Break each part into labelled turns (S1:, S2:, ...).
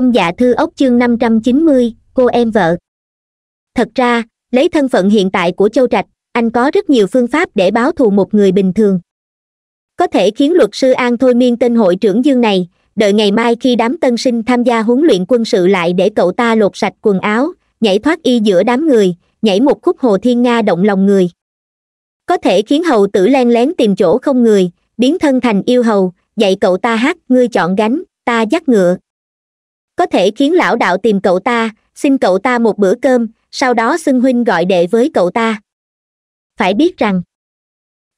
S1: thâm dạ thư ốc chương năm trăm chín mươi cô em vợ thật ra lấy thân phận hiện tại của châu trạch anh có rất nhiều phương pháp để báo thù một người bình thường có thể khiến luật sư an thôi miên tên hội trưởng dương này đợi ngày mai khi đám tân sinh tham gia huấn luyện quân sự lại để cậu ta lột sạch quần áo nhảy thoát y giữa đám người nhảy một khúc hồ thiên nga động lòng người có thể khiến hầu tử len lén tìm chỗ không người biến thân thành yêu hầu dạy cậu ta hát ngươi chọn gánh ta dắt ngựa có thể khiến lão đạo tìm cậu ta xin cậu ta một bữa cơm sau đó xưng huynh gọi đệ với cậu ta phải biết rằng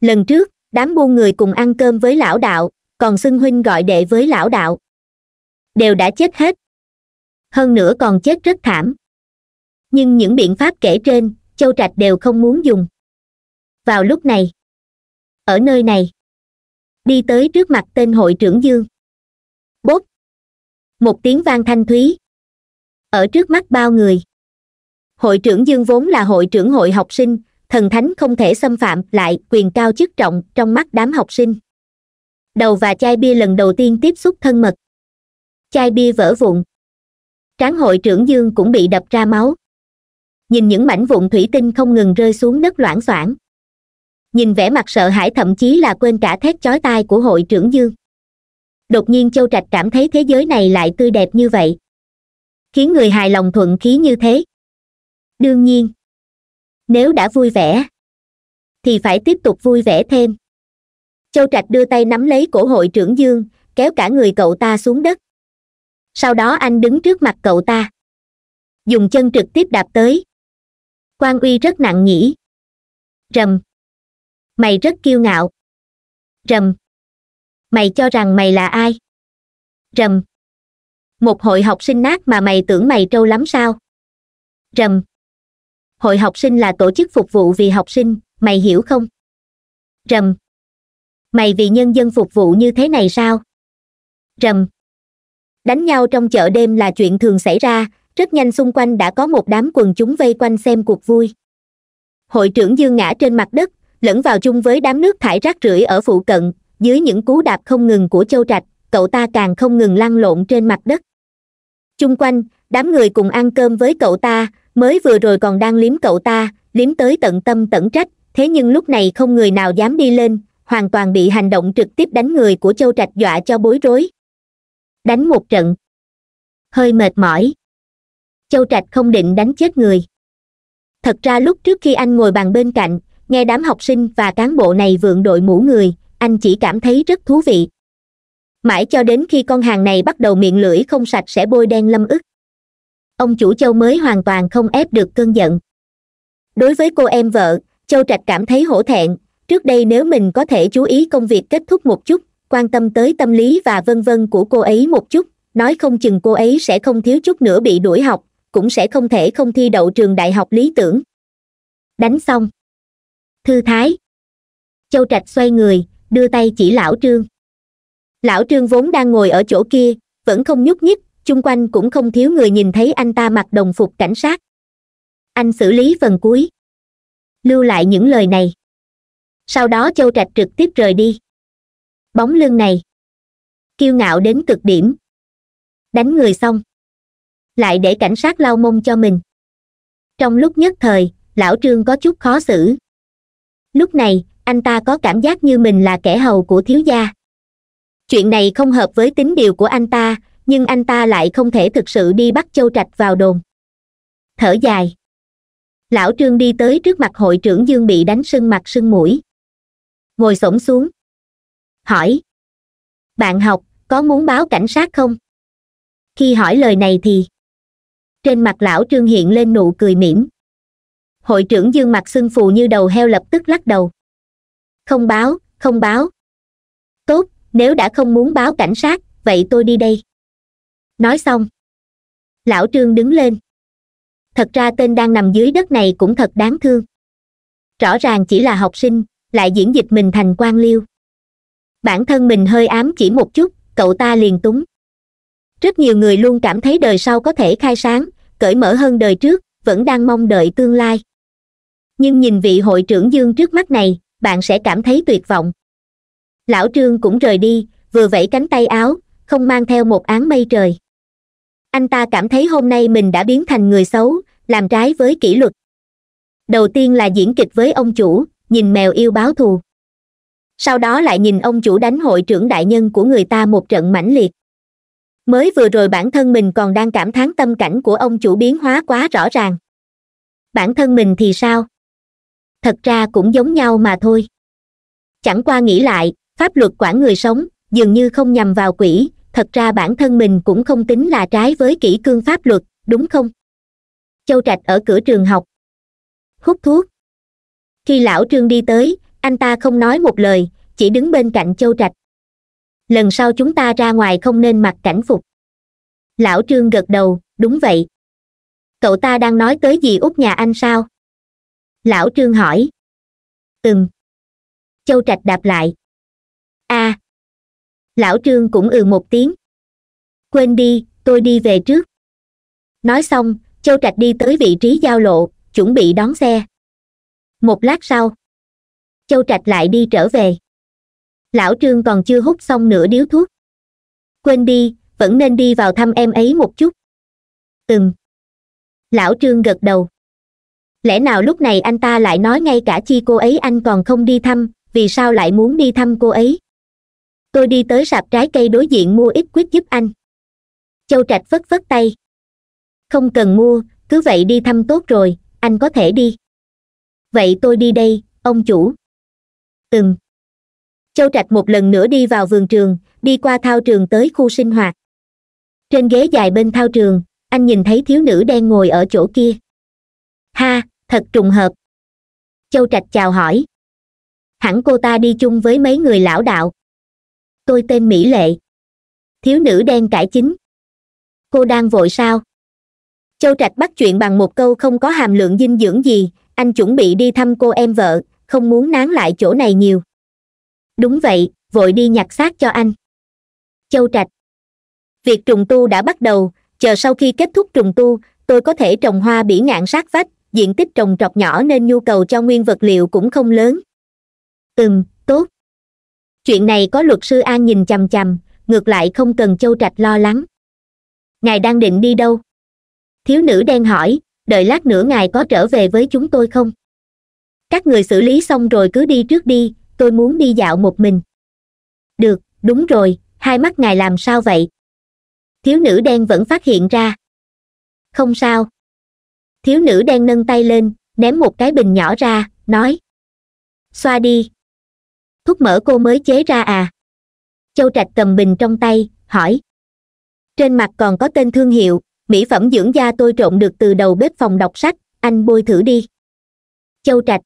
S1: lần trước đám buôn người cùng ăn cơm với lão đạo còn xưng huynh gọi đệ với lão đạo đều đã chết hết hơn nữa còn chết rất thảm nhưng những biện pháp kể trên châu trạch đều không muốn dùng vào lúc này ở nơi này đi tới trước mặt tên hội trưởng dương một tiếng vang thanh thúy ở trước mắt bao người hội trưởng dương vốn là hội trưởng hội học sinh thần thánh không thể xâm phạm lại quyền cao chức trọng trong mắt đám học sinh đầu và chai bia lần đầu tiên tiếp xúc thân mật chai bia vỡ vụn tráng hội trưởng dương cũng bị đập ra máu nhìn những mảnh vụn thủy tinh không ngừng rơi xuống đất loảng xoảng nhìn vẻ mặt sợ hãi thậm chí là quên cả thét chói tai của hội trưởng dương đột nhiên châu trạch cảm thấy thế giới này lại tươi đẹp như vậy khiến người hài lòng thuận khí như thế đương nhiên nếu đã vui vẻ thì phải tiếp tục vui vẻ thêm châu trạch đưa tay nắm lấy cổ hội trưởng dương kéo cả người cậu ta xuống đất sau đó anh đứng trước mặt cậu ta dùng chân trực tiếp đạp tới quan uy rất nặng nhỉ rầm mày rất kiêu ngạo rầm mày cho rằng mày là ai rầm một hội học sinh nát mà mày tưởng mày trâu lắm sao rầm hội học sinh là tổ chức phục vụ vì học sinh mày hiểu không rầm mày vì nhân dân phục vụ như thế này sao rầm đánh nhau trong chợ đêm là chuyện thường xảy ra rất nhanh xung quanh đã có một đám quần chúng vây quanh xem cuộc vui hội trưởng dương ngã trên mặt đất lẫn vào chung với đám nước thải rác rưởi ở phụ cận dưới những cú đạp không ngừng của châu trạch cậu ta càng không ngừng lăn lộn trên mặt đất chung quanh đám người cùng ăn cơm với cậu ta mới vừa rồi còn đang liếm cậu ta liếm tới tận tâm tẩn trách thế nhưng lúc này không người nào dám đi lên hoàn toàn bị hành động trực tiếp đánh người của châu trạch dọa cho bối rối đánh một trận hơi mệt mỏi châu trạch không định đánh chết người thật ra lúc trước khi anh ngồi bàn bên cạnh nghe đám học sinh và cán bộ này vượng đội mũ người anh chỉ cảm thấy rất thú vị mãi cho đến khi con hàng này bắt đầu miệng lưỡi không sạch sẽ bôi đen lâm ức ông chủ châu mới hoàn toàn không ép được cơn giận đối với cô em vợ châu trạch cảm thấy hổ thẹn trước đây nếu mình có thể chú ý công việc kết thúc một chút quan tâm tới tâm lý và vân vân của cô ấy một chút nói không chừng cô ấy sẽ không thiếu chút nữa bị đuổi học cũng sẽ không thể không thi đậu trường đại học lý tưởng đánh xong thư thái châu trạch xoay người đưa tay chỉ lão trương lão trương vốn đang ngồi ở chỗ kia vẫn không nhúc nhích chung quanh cũng không thiếu người nhìn thấy anh ta mặc đồng phục cảnh sát anh xử lý phần cuối lưu lại những lời này sau đó châu trạch trực tiếp rời đi bóng lưng này kiêu ngạo đến cực điểm đánh người xong lại để cảnh sát lau mông cho mình trong lúc nhất thời lão trương có chút khó xử lúc này anh ta có cảm giác như mình là kẻ hầu của thiếu gia chuyện này không hợp với tính điều của anh ta nhưng anh ta lại không thể thực sự đi bắt châu trạch vào đồn thở dài lão trương đi tới trước mặt hội trưởng dương bị đánh sưng mặt sưng mũi ngồi s xuống hỏi bạn học có muốn báo cảnh sát không khi hỏi lời này thì trên mặt lão trương hiện lên nụ cười mỉm hội trưởng dương mặt sưng phù như đầu heo lập tức lắc đầu không báo không báo tốt nếu đã không muốn báo cảnh sát vậy tôi đi đây nói xong lão trương đứng lên thật ra tên đang nằm dưới đất này cũng thật đáng thương rõ ràng chỉ là học sinh lại diễn dịch mình thành quan liêu bản thân mình hơi ám chỉ một chút cậu ta liền túng rất nhiều người luôn cảm thấy đời sau có thể khai sáng cởi mở hơn đời trước vẫn đang mong đợi tương lai nhưng nhìn vị hội trưởng dương trước mắt này bạn sẽ cảm thấy tuyệt vọng lão trương cũng rời đi vừa vẫy cánh tay áo không mang theo một áng mây trời anh ta cảm thấy hôm nay mình đã biến thành người xấu làm trái với kỷ luật đầu tiên là diễn kịch với ông chủ nhìn mèo yêu báo thù sau đó lại nhìn ông chủ đánh hội trưởng đại nhân của người ta một trận mãnh liệt mới vừa rồi bản thân mình còn đang cảm thán tâm cảnh của ông chủ biến hóa quá rõ ràng bản thân mình thì sao thật ra cũng giống nhau mà thôi chẳng qua nghĩ lại pháp luật quản người sống dường như không nhằm vào quỷ thật ra bản thân mình cũng không tính là trái với kỷ cương pháp luật đúng không châu trạch ở cửa trường học hút thuốc khi lão trương đi tới anh ta không nói một lời chỉ đứng bên cạnh châu trạch lần sau chúng ta ra ngoài không nên mặc cảnh phục lão trương gật đầu đúng vậy cậu ta đang nói tới gì út nhà anh sao lão trương hỏi từng châu trạch đạp lại a à. lão trương cũng ừ một tiếng quên đi tôi đi về trước nói xong châu trạch đi tới vị trí giao lộ chuẩn bị đón xe một lát sau châu trạch lại đi trở về lão trương còn chưa hút xong nửa điếu thuốc quên đi vẫn nên đi vào thăm em ấy một chút từng lão trương gật đầu lẽ nào lúc này anh ta lại nói ngay cả chi cô ấy anh còn không đi thăm vì sao lại muốn đi thăm cô ấy tôi đi tới sạp trái cây đối diện mua ít quýt giúp anh châu trạch phất phất tay không cần mua cứ vậy đi thăm tốt rồi anh có thể đi vậy tôi đi đây ông chủ từng châu trạch một lần nữa đi vào vườn trường đi qua thao trường tới khu sinh hoạt trên ghế dài bên thao trường anh nhìn thấy thiếu nữ đang ngồi ở chỗ kia ha thật trùng hợp châu trạch chào hỏi hẳn cô ta đi chung với mấy người lão đạo tôi tên mỹ lệ thiếu nữ đen cải chính cô đang vội sao châu trạch bắt chuyện bằng một câu không có hàm lượng dinh dưỡng gì anh chuẩn bị đi thăm cô em vợ không muốn nán lại chỗ này nhiều đúng vậy vội đi nhặt xác cho anh châu trạch việc trùng tu đã bắt đầu chờ sau khi kết thúc trùng tu tôi có thể trồng hoa bỉ ngạn sát vách diện tích trồng trọt nhỏ nên nhu cầu cho nguyên vật liệu cũng không lớn ừm tốt chuyện này có luật sư an nhìn chằm chằm ngược lại không cần châu trạch lo lắng ngài đang định đi đâu thiếu nữ đen hỏi đợi lát nữa ngài có trở về với chúng tôi không các người xử lý xong rồi cứ đi trước đi tôi muốn đi dạo một mình được đúng rồi hai mắt ngài làm sao vậy thiếu nữ đen vẫn phát hiện ra không sao thiếu nữ đang nâng tay lên ném một cái bình nhỏ ra nói xoa đi thuốc mỡ cô mới chế ra à châu trạch cầm bình trong tay hỏi trên mặt còn có tên thương hiệu mỹ phẩm dưỡng da tôi trộn được từ đầu bếp phòng đọc sách anh bôi thử đi châu trạch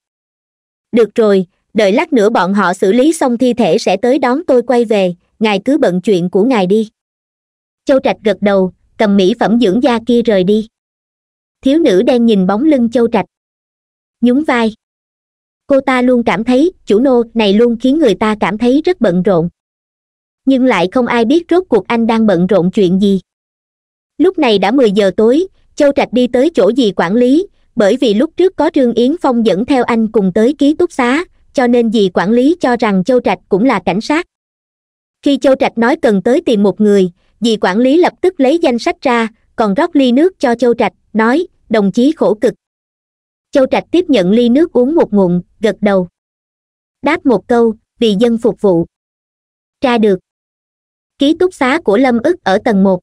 S1: được rồi đợi lát nữa bọn họ xử lý xong thi thể sẽ tới đón tôi quay về ngài cứ bận chuyện của ngài đi châu trạch gật đầu cầm mỹ phẩm dưỡng da kia rời đi thiếu nữ đang nhìn bóng lưng châu trạch nhún vai cô ta luôn cảm thấy chủ nô này luôn khiến người ta cảm thấy rất bận rộn nhưng lại không ai biết rốt cuộc anh đang bận rộn chuyện gì lúc này đã mười giờ tối châu trạch đi tới chỗ gì quản lý bởi vì lúc trước có trương yến phong dẫn theo anh cùng tới ký túc xá cho nên dì quản lý cho rằng châu trạch cũng là cảnh sát khi châu trạch nói cần tới tìm một người dì quản lý lập tức lấy danh sách ra còn rót ly nước cho châu trạch nói đồng chí khổ cực châu trạch tiếp nhận ly nước uống một ngụm gật đầu đáp một câu vì dân phục vụ tra được ký túc xá của lâm ức ở tầng một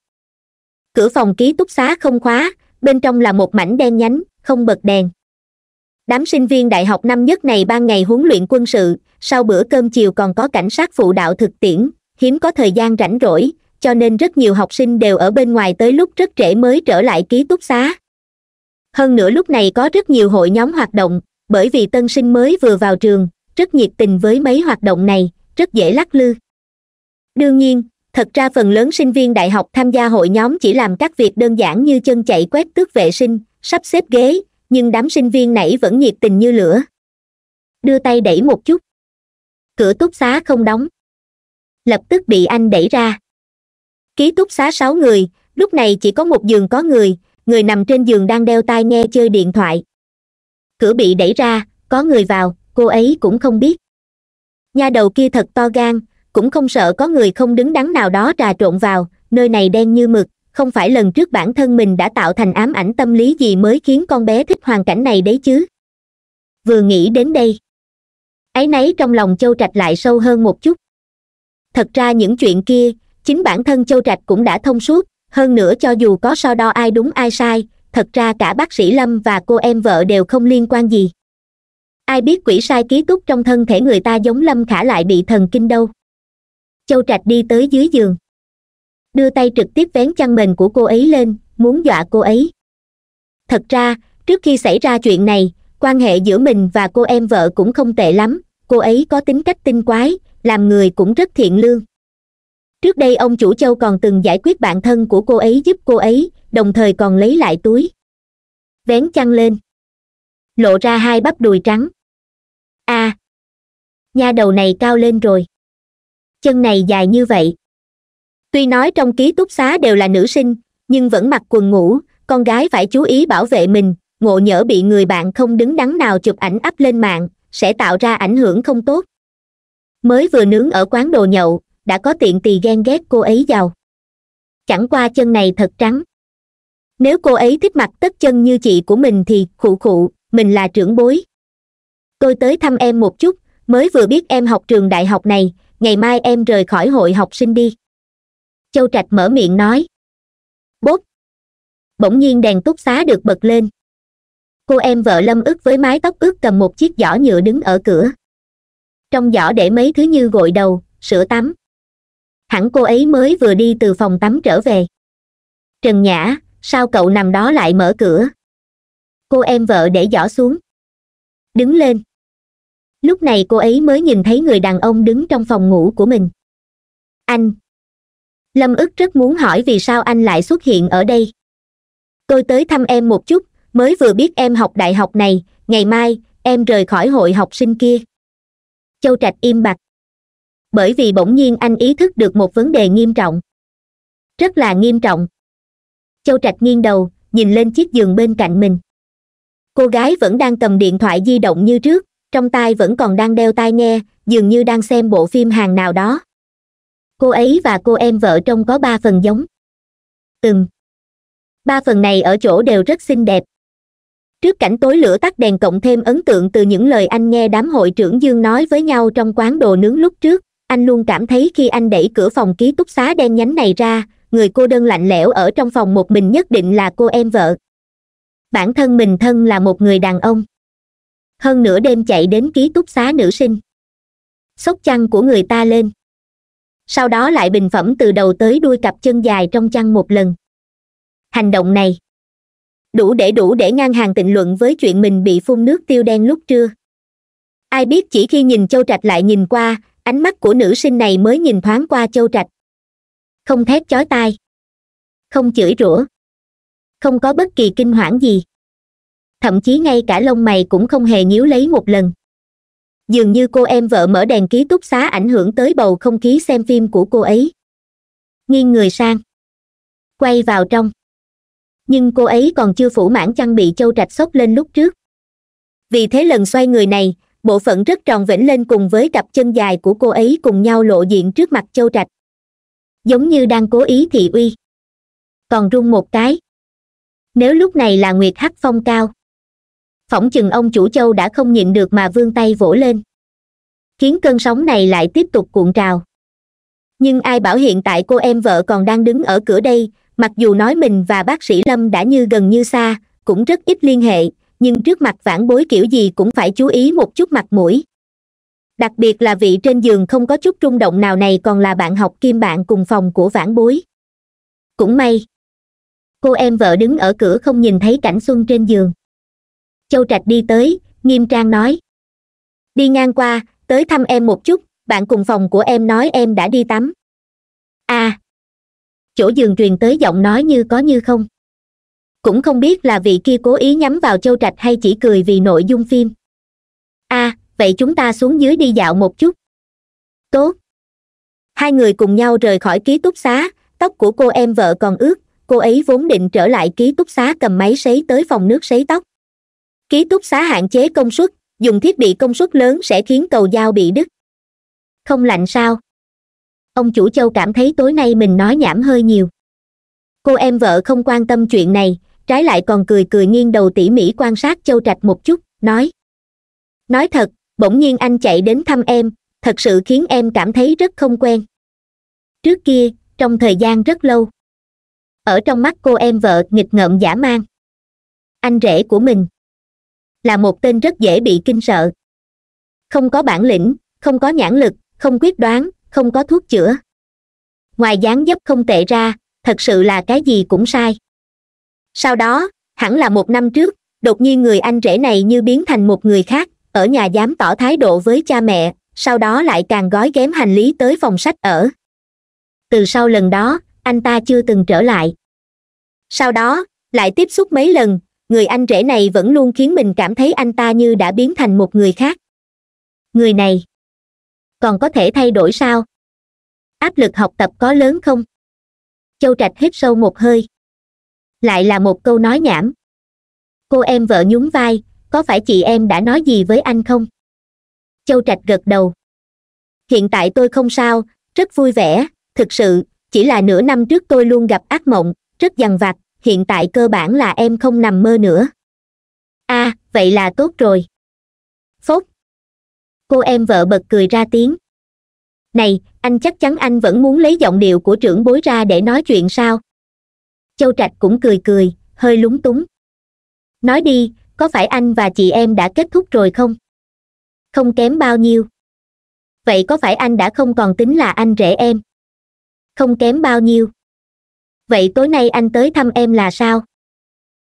S1: cửa phòng ký túc xá không khóa bên trong là một mảnh đen nhánh không bật đèn đám sinh viên đại học năm nhất này ban ngày huấn luyện quân sự sau bữa cơm chiều còn có cảnh sát phụ đạo thực tiễn hiếm có thời gian rảnh rỗi cho nên rất nhiều học sinh đều ở bên ngoài tới lúc rất trễ mới trở lại ký túc xá hơn nữa lúc này có rất nhiều hội nhóm hoạt động bởi vì tân sinh mới vừa vào trường rất nhiệt tình với mấy hoạt động này rất dễ lắc lư đương nhiên thật ra phần lớn sinh viên đại học tham gia hội nhóm chỉ làm các việc đơn giản như chân chạy quét tước vệ sinh sắp xếp ghế nhưng đám sinh viên nãy vẫn nhiệt tình như lửa đưa tay đẩy một chút cửa túc xá không đóng lập tức bị anh đẩy ra ký túc xá sáu người lúc này chỉ có một giường có người người nằm trên giường đang đeo tai nghe chơi điện thoại cửa bị đẩy ra có người vào cô ấy cũng không biết nha đầu kia thật to gan cũng không sợ có người không đứng đắn nào đó trà trộn vào nơi này đen như mực không phải lần trước bản thân mình đã tạo thành ám ảnh tâm lý gì mới khiến con bé thích hoàn cảnh này đấy chứ vừa nghĩ đến đây áy nấy trong lòng châu trạch lại sâu hơn một chút thật ra những chuyện kia chính bản thân châu trạch cũng đã thông suốt hơn nữa cho dù có so đo ai đúng ai sai thật ra cả bác sĩ lâm và cô em vợ đều không liên quan gì ai biết quỷ sai ký túc trong thân thể người ta giống lâm khả lại bị thần kinh đâu châu trạch đi tới dưới giường đưa tay trực tiếp vén chăn mền của cô ấy lên muốn dọa cô ấy thật ra trước khi xảy ra chuyện này quan hệ giữa mình và cô em vợ cũng không tệ lắm cô ấy có tính cách tinh quái làm người cũng rất thiện lương trước đây ông chủ châu còn từng giải quyết bạn thân của cô ấy giúp cô ấy đồng thời còn lấy lại túi vén chăn lên lộ ra hai bắp đùi trắng a à, nha đầu này cao lên rồi chân này dài như vậy tuy nói trong ký túc xá đều là nữ sinh nhưng vẫn mặc quần ngủ con gái phải chú ý bảo vệ mình ngộ nhỡ bị người bạn không đứng đắn nào chụp ảnh up lên mạng sẽ tạo ra ảnh hưởng không tốt mới vừa nướng ở quán đồ nhậu đã có tiện tỳ ghen ghét cô ấy giàu chẳng qua chân này thật trắng nếu cô ấy thích mặt tất chân như chị của mình thì khụ khụ mình là trưởng bối tôi tới thăm em một chút mới vừa biết em học trường đại học này ngày mai em rời khỏi hội học sinh đi châu trạch mở miệng nói bốp bỗng nhiên đèn túc xá được bật lên cô em vợ lâm ức với mái tóc ướt cầm một chiếc giỏ nhựa đứng ở cửa trong giỏ để mấy thứ như gội đầu sữa tắm hẳn cô ấy mới vừa đi từ phòng tắm trở về trần nhã sao cậu nằm đó lại mở cửa cô em vợ để giỏ xuống đứng lên lúc này cô ấy mới nhìn thấy người đàn ông đứng trong phòng ngủ của mình anh lâm ức rất muốn hỏi vì sao anh lại xuất hiện ở đây tôi tới thăm em một chút mới vừa biết em học đại học này ngày mai em rời khỏi hội học sinh kia châu trạch im bặt bởi vì bỗng nhiên anh ý thức được một vấn đề nghiêm trọng rất là nghiêm trọng châu trạch nghiêng đầu nhìn lên chiếc giường bên cạnh mình cô gái vẫn đang cầm điện thoại di động như trước trong tay vẫn còn đang đeo tai nghe dường như đang xem bộ phim hàng nào đó cô ấy và cô em vợ trông có ba phần giống từng ba phần này ở chỗ đều rất xinh đẹp trước cảnh tối lửa tắt đèn cộng thêm ấn tượng từ những lời anh nghe đám hội trưởng dương nói với nhau trong quán đồ nướng lúc trước anh luôn cảm thấy khi anh đẩy cửa phòng ký túc xá đen nhánh này ra người cô đơn lạnh lẽo ở trong phòng một mình nhất định là cô em vợ bản thân mình thân là một người đàn ông hơn nửa đêm chạy đến ký túc xá nữ sinh sốc chăn của người ta lên sau đó lại bình phẩm từ đầu tới đuôi cặp chân dài trong chăn một lần hành động này đủ để đủ để ngang hàng tịnh luận với chuyện mình bị phun nước tiêu đen lúc trưa ai biết chỉ khi nhìn châu trạch lại nhìn qua ánh mắt của nữ sinh này mới nhìn thoáng qua châu trạch không thét chói tai không chửi rủa không có bất kỳ kinh hoảng gì thậm chí ngay cả lông mày cũng không hề nhíu lấy một lần dường như cô em vợ mở đèn ký túc xá ảnh hưởng tới bầu không khí xem phim của cô ấy nghiêng người sang quay vào trong nhưng cô ấy còn chưa phủ mãn chăn bị châu trạch xốc lên lúc trước vì thế lần xoay người này bộ phận rất tròn vĩnh lên cùng với cặp chân dài của cô ấy cùng nhau lộ diện trước mặt châu trạch giống như đang cố ý thị uy còn rung một cái nếu lúc này là nguyệt hắc phong cao phỏng chừng ông chủ châu đã không nhịn được mà vươn tay vỗ lên khiến cơn sóng này lại tiếp tục cuộn trào nhưng ai bảo hiện tại cô em vợ còn đang đứng ở cửa đây mặc dù nói mình và bác sĩ lâm đã như gần như xa cũng rất ít liên hệ nhưng trước mặt vãn bối kiểu gì cũng phải chú ý một chút mặt mũi đặc biệt là vị trên giường không có chút rung động nào này còn là bạn học kim bạn cùng phòng của vãn bối cũng may cô em vợ đứng ở cửa không nhìn thấy cảnh xuân trên giường châu trạch đi tới nghiêm trang nói đi ngang qua tới thăm em một chút bạn cùng phòng của em nói em đã đi tắm a à, chỗ giường truyền tới giọng nói như có như không cũng không biết là vị kia cố ý nhắm vào châu trạch hay chỉ cười vì nội dung phim a à, vậy chúng ta xuống dưới đi dạo một chút tốt hai người cùng nhau rời khỏi ký túc xá tóc của cô em vợ còn ướt cô ấy vốn định trở lại ký túc xá cầm máy sấy tới phòng nước sấy tóc ký túc xá hạn chế công suất dùng thiết bị công suất lớn sẽ khiến cầu dao bị đứt không lạnh sao ông chủ châu cảm thấy tối nay mình nói nhảm hơi nhiều cô em vợ không quan tâm chuyện này trái lại còn cười cười nghiêng đầu tỉ mỉ quan sát châu trạch một chút nói nói thật bỗng nhiên anh chạy đến thăm em thật sự khiến em cảm thấy rất không quen trước kia trong thời gian rất lâu ở trong mắt cô em vợ nghịch ngợm giả mang anh rể của mình là một tên rất dễ bị kinh sợ không có bản lĩnh không có nhãn lực không quyết đoán không có thuốc chữa ngoài dáng dấp không tệ ra thật sự là cái gì cũng sai sau đó hẳn là một năm trước đột nhiên người anh rể này như biến thành một người khác ở nhà dám tỏ thái độ với cha mẹ sau đó lại càng gói ghém hành lý tới phòng sách ở từ sau lần đó anh ta chưa từng trở lại sau đó lại tiếp xúc mấy lần người anh rể này vẫn luôn khiến mình cảm thấy anh ta như đã biến thành một người khác người này còn có thể thay đổi sao áp lực học tập có lớn không châu trạch hít sâu một hơi lại là một câu nói nhảm cô em vợ nhún vai có phải chị em đã nói gì với anh không châu trạch gật đầu hiện tại tôi không sao rất vui vẻ thực sự chỉ là nửa năm trước tôi luôn gặp ác mộng rất dằn vặt hiện tại cơ bản là em không nằm mơ nữa a à, vậy là tốt rồi phốt cô em vợ bật cười ra tiếng này anh chắc chắn anh vẫn muốn lấy giọng điệu của trưởng bối ra để nói chuyện sao châu trạch cũng cười cười hơi lúng túng nói đi có phải anh và chị em đã kết thúc rồi không không kém bao nhiêu vậy có phải anh đã không còn tính là anh rể em không kém bao nhiêu vậy tối nay anh tới thăm em là sao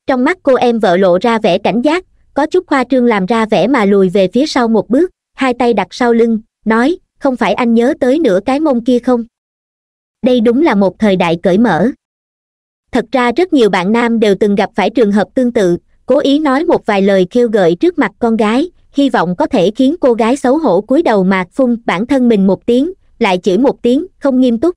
S1: trong mắt cô em vợ lộ ra vẻ cảnh giác có chút khoa trương làm ra vẻ mà lùi về phía sau một bước hai tay đặt sau lưng nói không phải anh nhớ tới nửa cái mông kia không đây đúng là một thời đại cởi mở thật ra rất nhiều bạn nam đều từng gặp phải trường hợp tương tự cố ý nói một vài lời khiêu gợi trước mặt con gái hy vọng có thể khiến cô gái xấu hổ cúi đầu mà phun bản thân mình một tiếng lại chửi một tiếng không nghiêm túc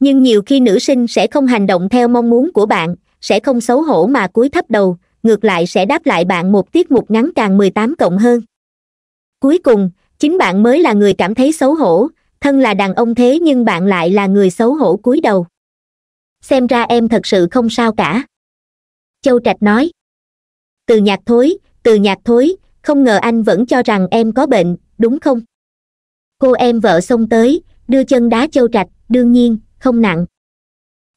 S1: nhưng nhiều khi nữ sinh sẽ không hành động theo mong muốn của bạn sẽ không xấu hổ mà cúi thấp đầu ngược lại sẽ đáp lại bạn một tiết mục ngắn càng 18 cộng hơn cuối cùng chính bạn mới là người cảm thấy xấu hổ thân là đàn ông thế nhưng bạn lại là người xấu hổ cúi đầu xem ra em thật sự không sao cả châu trạch nói từ nhạc thối từ nhạc thối không ngờ anh vẫn cho rằng em có bệnh đúng không cô em vợ xông tới đưa chân đá châu trạch đương nhiên không nặng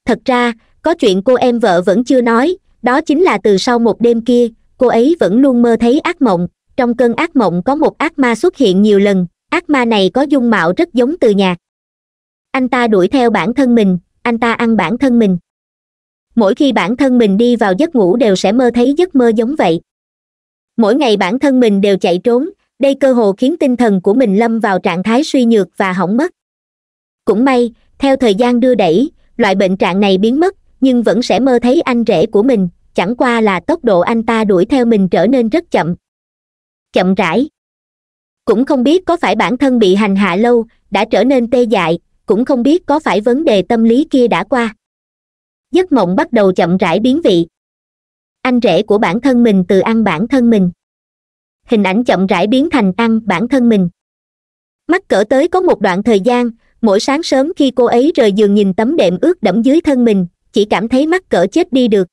S1: thật ra có chuyện cô em vợ vẫn chưa nói đó chính là từ sau một đêm kia cô ấy vẫn luôn mơ thấy ác mộng trong cơn ác mộng có một ác ma xuất hiện nhiều lần ác ma này có dung mạo rất giống từ nhạc anh ta đuổi theo bản thân mình anh ta ăn bản thân mình mỗi khi bản thân mình đi vào giấc ngủ đều sẽ mơ thấy giấc mơ giống vậy mỗi ngày bản thân mình đều chạy trốn đây cơ hồ khiến tinh thần của mình lâm vào trạng thái suy nhược và hỏng mất cũng may theo thời gian đưa đẩy loại bệnh trạng này biến mất nhưng vẫn sẽ mơ thấy anh rể của mình chẳng qua là tốc độ anh ta đuổi theo mình trở nên rất chậm chậm rãi cũng không biết có phải bản thân bị hành hạ lâu đã trở nên tê dại cũng không biết có phải vấn đề tâm lý kia đã qua giấc mộng bắt đầu chậm rãi biến vị anh rể của bản thân mình từ ăn bản thân mình hình ảnh chậm rãi biến thành ăn bản thân mình mắt cỡ tới có một đoạn thời gian mỗi sáng sớm khi cô ấy rời giường nhìn tấm đệm ướt đẫm dưới thân mình chỉ cảm thấy mắt cỡ chết đi được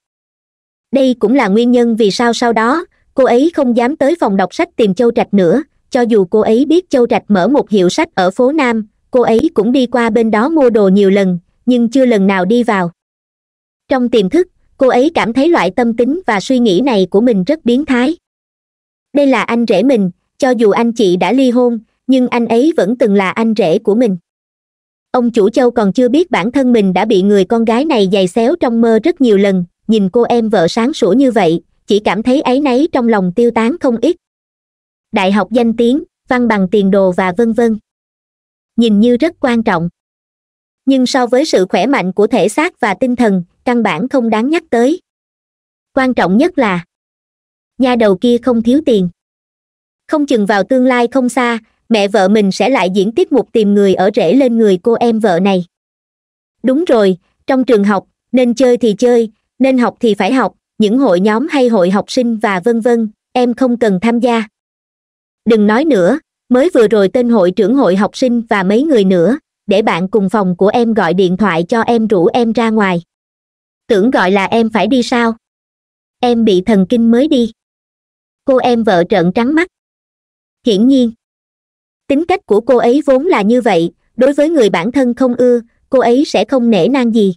S1: đây cũng là nguyên nhân vì sao sau đó cô ấy không dám tới phòng đọc sách tìm châu trạch nữa cho dù cô ấy biết châu trạch mở một hiệu sách ở phố nam cô ấy cũng đi qua bên đó mua đồ nhiều lần nhưng chưa lần nào đi vào trong tiềm thức cô ấy cảm thấy loại tâm tính và suy nghĩ này của mình rất biến thái đây là anh rể mình cho dù anh chị đã ly hôn nhưng anh ấy vẫn từng là anh rể của mình ông chủ châu còn chưa biết bản thân mình đã bị người con gái này giày xéo trong mơ rất nhiều lần nhìn cô em vợ sáng sủa như vậy chỉ cảm thấy ấy nấy trong lòng tiêu tán không ít đại học danh tiếng văn bằng tiền đồ và vân vân nhìn như rất quan trọng nhưng so với sự khỏe mạnh của thể xác và tinh thần căn bản không đáng nhắc tới quan trọng nhất là nhà đầu kia không thiếu tiền không chừng vào tương lai không xa mẹ vợ mình sẽ lại diễn tiết mục tìm người ở rễ lên người cô em vợ này đúng rồi trong trường học nên chơi thì chơi nên học thì phải học những hội nhóm hay hội học sinh và vân vân em không cần tham gia đừng nói nữa mới vừa rồi tên hội trưởng hội học sinh và mấy người nữa để bạn cùng phòng của em gọi điện thoại cho em rủ em ra ngoài tưởng gọi là em phải đi sao em bị thần kinh mới đi cô em vợ trợn trắng mắt hiển nhiên tính cách của cô ấy vốn là như vậy đối với người bản thân không ưa cô ấy sẽ không nể nang gì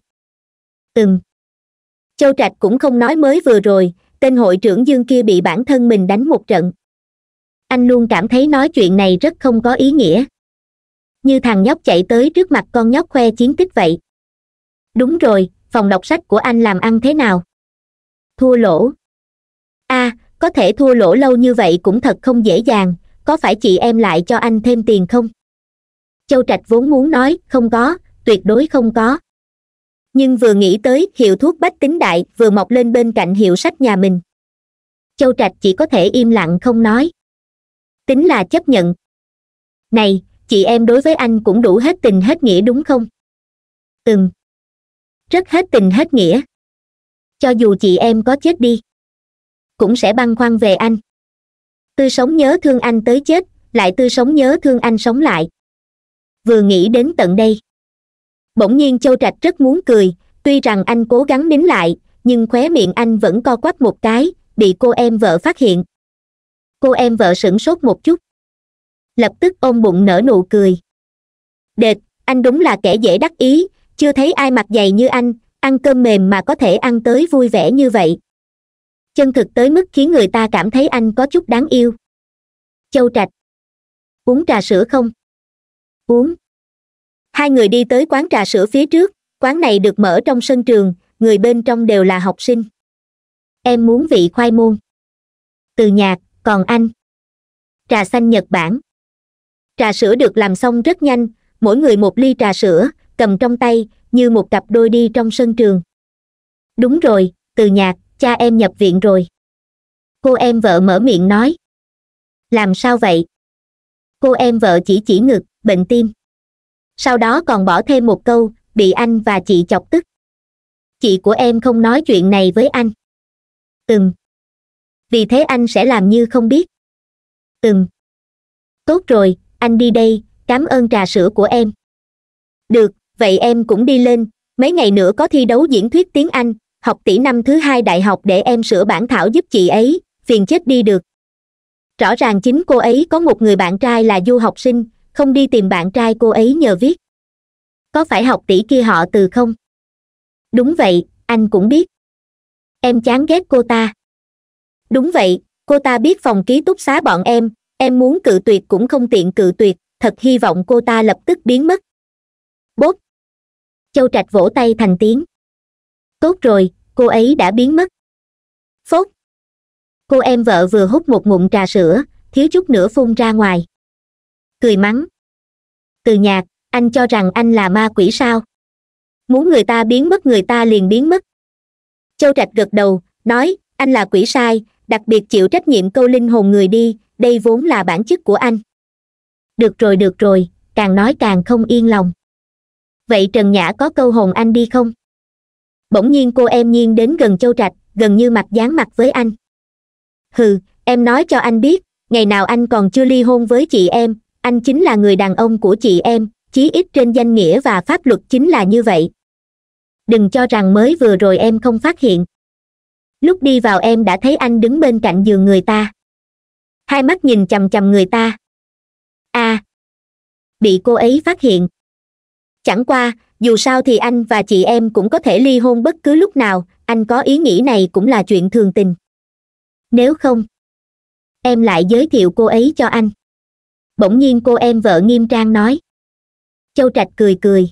S1: ừm châu trạch cũng không nói mới vừa rồi tên hội trưởng dương kia bị bản thân mình đánh một trận anh luôn cảm thấy nói chuyện này rất không có ý nghĩa như thằng nhóc chạy tới trước mặt con nhóc khoe chiến tích vậy đúng rồi phòng đọc sách của anh làm ăn thế nào thua lỗ a à, có thể thua lỗ lâu như vậy cũng thật không dễ dàng có phải chị em lại cho anh thêm tiền không châu trạch vốn muốn nói không có tuyệt đối không có nhưng vừa nghĩ tới hiệu thuốc bách tính đại vừa mọc lên bên cạnh hiệu sách nhà mình châu trạch chỉ có thể im lặng không nói tính là chấp nhận này chị em đối với anh cũng đủ hết tình hết nghĩa đúng không ừm rất hết tình hết nghĩa cho dù chị em có chết đi cũng sẽ băng khoăn về anh tư sống nhớ thương anh tới chết lại tư sống nhớ thương anh sống lại vừa nghĩ đến tận đây bỗng nhiên châu trạch rất muốn cười tuy rằng anh cố gắng nín lại nhưng khóe miệng anh vẫn co quắp một cái bị cô em vợ phát hiện cô em vợ sửng sốt một chút lập tức ôm bụng nở nụ cười đệt anh đúng là kẻ dễ đắc ý chưa thấy ai mặc dày như anh ăn cơm mềm mà có thể ăn tới vui vẻ như vậy chân thực tới mức khiến người ta cảm thấy anh có chút đáng yêu châu trạch uống trà sữa không uống hai người đi tới quán trà sữa phía trước quán này được mở trong sân trường người bên trong đều là học sinh em muốn vị khoai môn từ nhạc còn anh trà xanh nhật bản trà sữa được làm xong rất nhanh mỗi người một ly trà sữa cầm trong tay như một cặp đôi đi trong sân trường đúng rồi từ nhạc cha em nhập viện rồi cô em vợ mở miệng nói làm sao vậy cô em vợ chỉ chỉ ngực bệnh tim sau đó còn bỏ thêm một câu bị anh và chị chọc tức chị của em không nói chuyện này với anh ừm vì thế anh sẽ làm như không biết ừm tốt rồi anh đi đây cảm ơn trà sữa của em được vậy em cũng đi lên mấy ngày nữa có thi đấu diễn thuyết tiếng anh học tỷ năm thứ hai đại học để em sửa bản thảo giúp chị ấy phiền chết đi được rõ ràng chính cô ấy có một người bạn trai là du học sinh không đi tìm bạn trai cô ấy nhờ viết có phải học tỷ kia họ từ không đúng vậy anh cũng biết em chán ghét cô ta đúng vậy cô ta biết phòng ký túc xá bọn em em muốn cự tuyệt cũng không tiện cự tuyệt thật hy vọng cô ta lập tức biến mất bốp châu trạch vỗ tay thành tiếng tốt rồi cô ấy đã biến mất phốt cô em vợ vừa hút một ngụm trà sữa thiếu chút nữa phun ra ngoài cười mắng từ nhạc anh cho rằng anh là ma quỷ sao muốn người ta biến mất người ta liền biến mất châu trạch gật đầu nói anh là quỷ sai đặc biệt chịu trách nhiệm câu linh hồn người đi đây vốn là bản chức của anh được rồi được rồi càng nói càng không yên lòng vậy trần nhã có câu hồn anh đi không bỗng nhiên cô em nhiên đến gần châu trạch gần như mặt dán mặt với anh hừ em nói cho anh biết ngày nào anh còn chưa ly hôn với chị em anh chính là người đàn ông của chị em chí ít trên danh nghĩa và pháp luật chính là như vậy đừng cho rằng mới vừa rồi em không phát hiện lúc đi vào em đã thấy anh đứng bên cạnh giường người ta hai mắt nhìn chằm chằm người ta a à, bị cô ấy phát hiện chẳng qua dù sao thì anh và chị em cũng có thể ly hôn bất cứ lúc nào anh có ý nghĩ này cũng là chuyện thường tình nếu không em lại giới thiệu cô ấy cho anh bỗng nhiên cô em vợ nghiêm trang nói châu trạch cười cười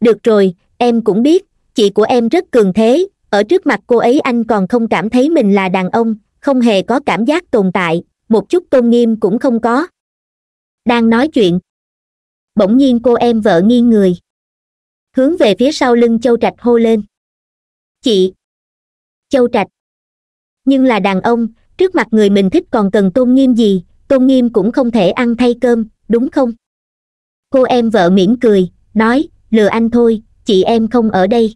S1: được rồi em cũng biết chị của em rất cường thế ở trước mặt cô ấy anh còn không cảm thấy mình là đàn ông không hề có cảm giác tồn tại một chút tôn nghiêm cũng không có đang nói chuyện bỗng nhiên cô em vợ nghiêng người hướng về phía sau lưng châu trạch hô lên chị châu trạch nhưng là đàn ông trước mặt người mình thích còn cần tôn nghiêm gì tôn nghiêm cũng không thể ăn thay cơm đúng không cô em vợ mỉm cười nói lừa anh thôi chị em không ở đây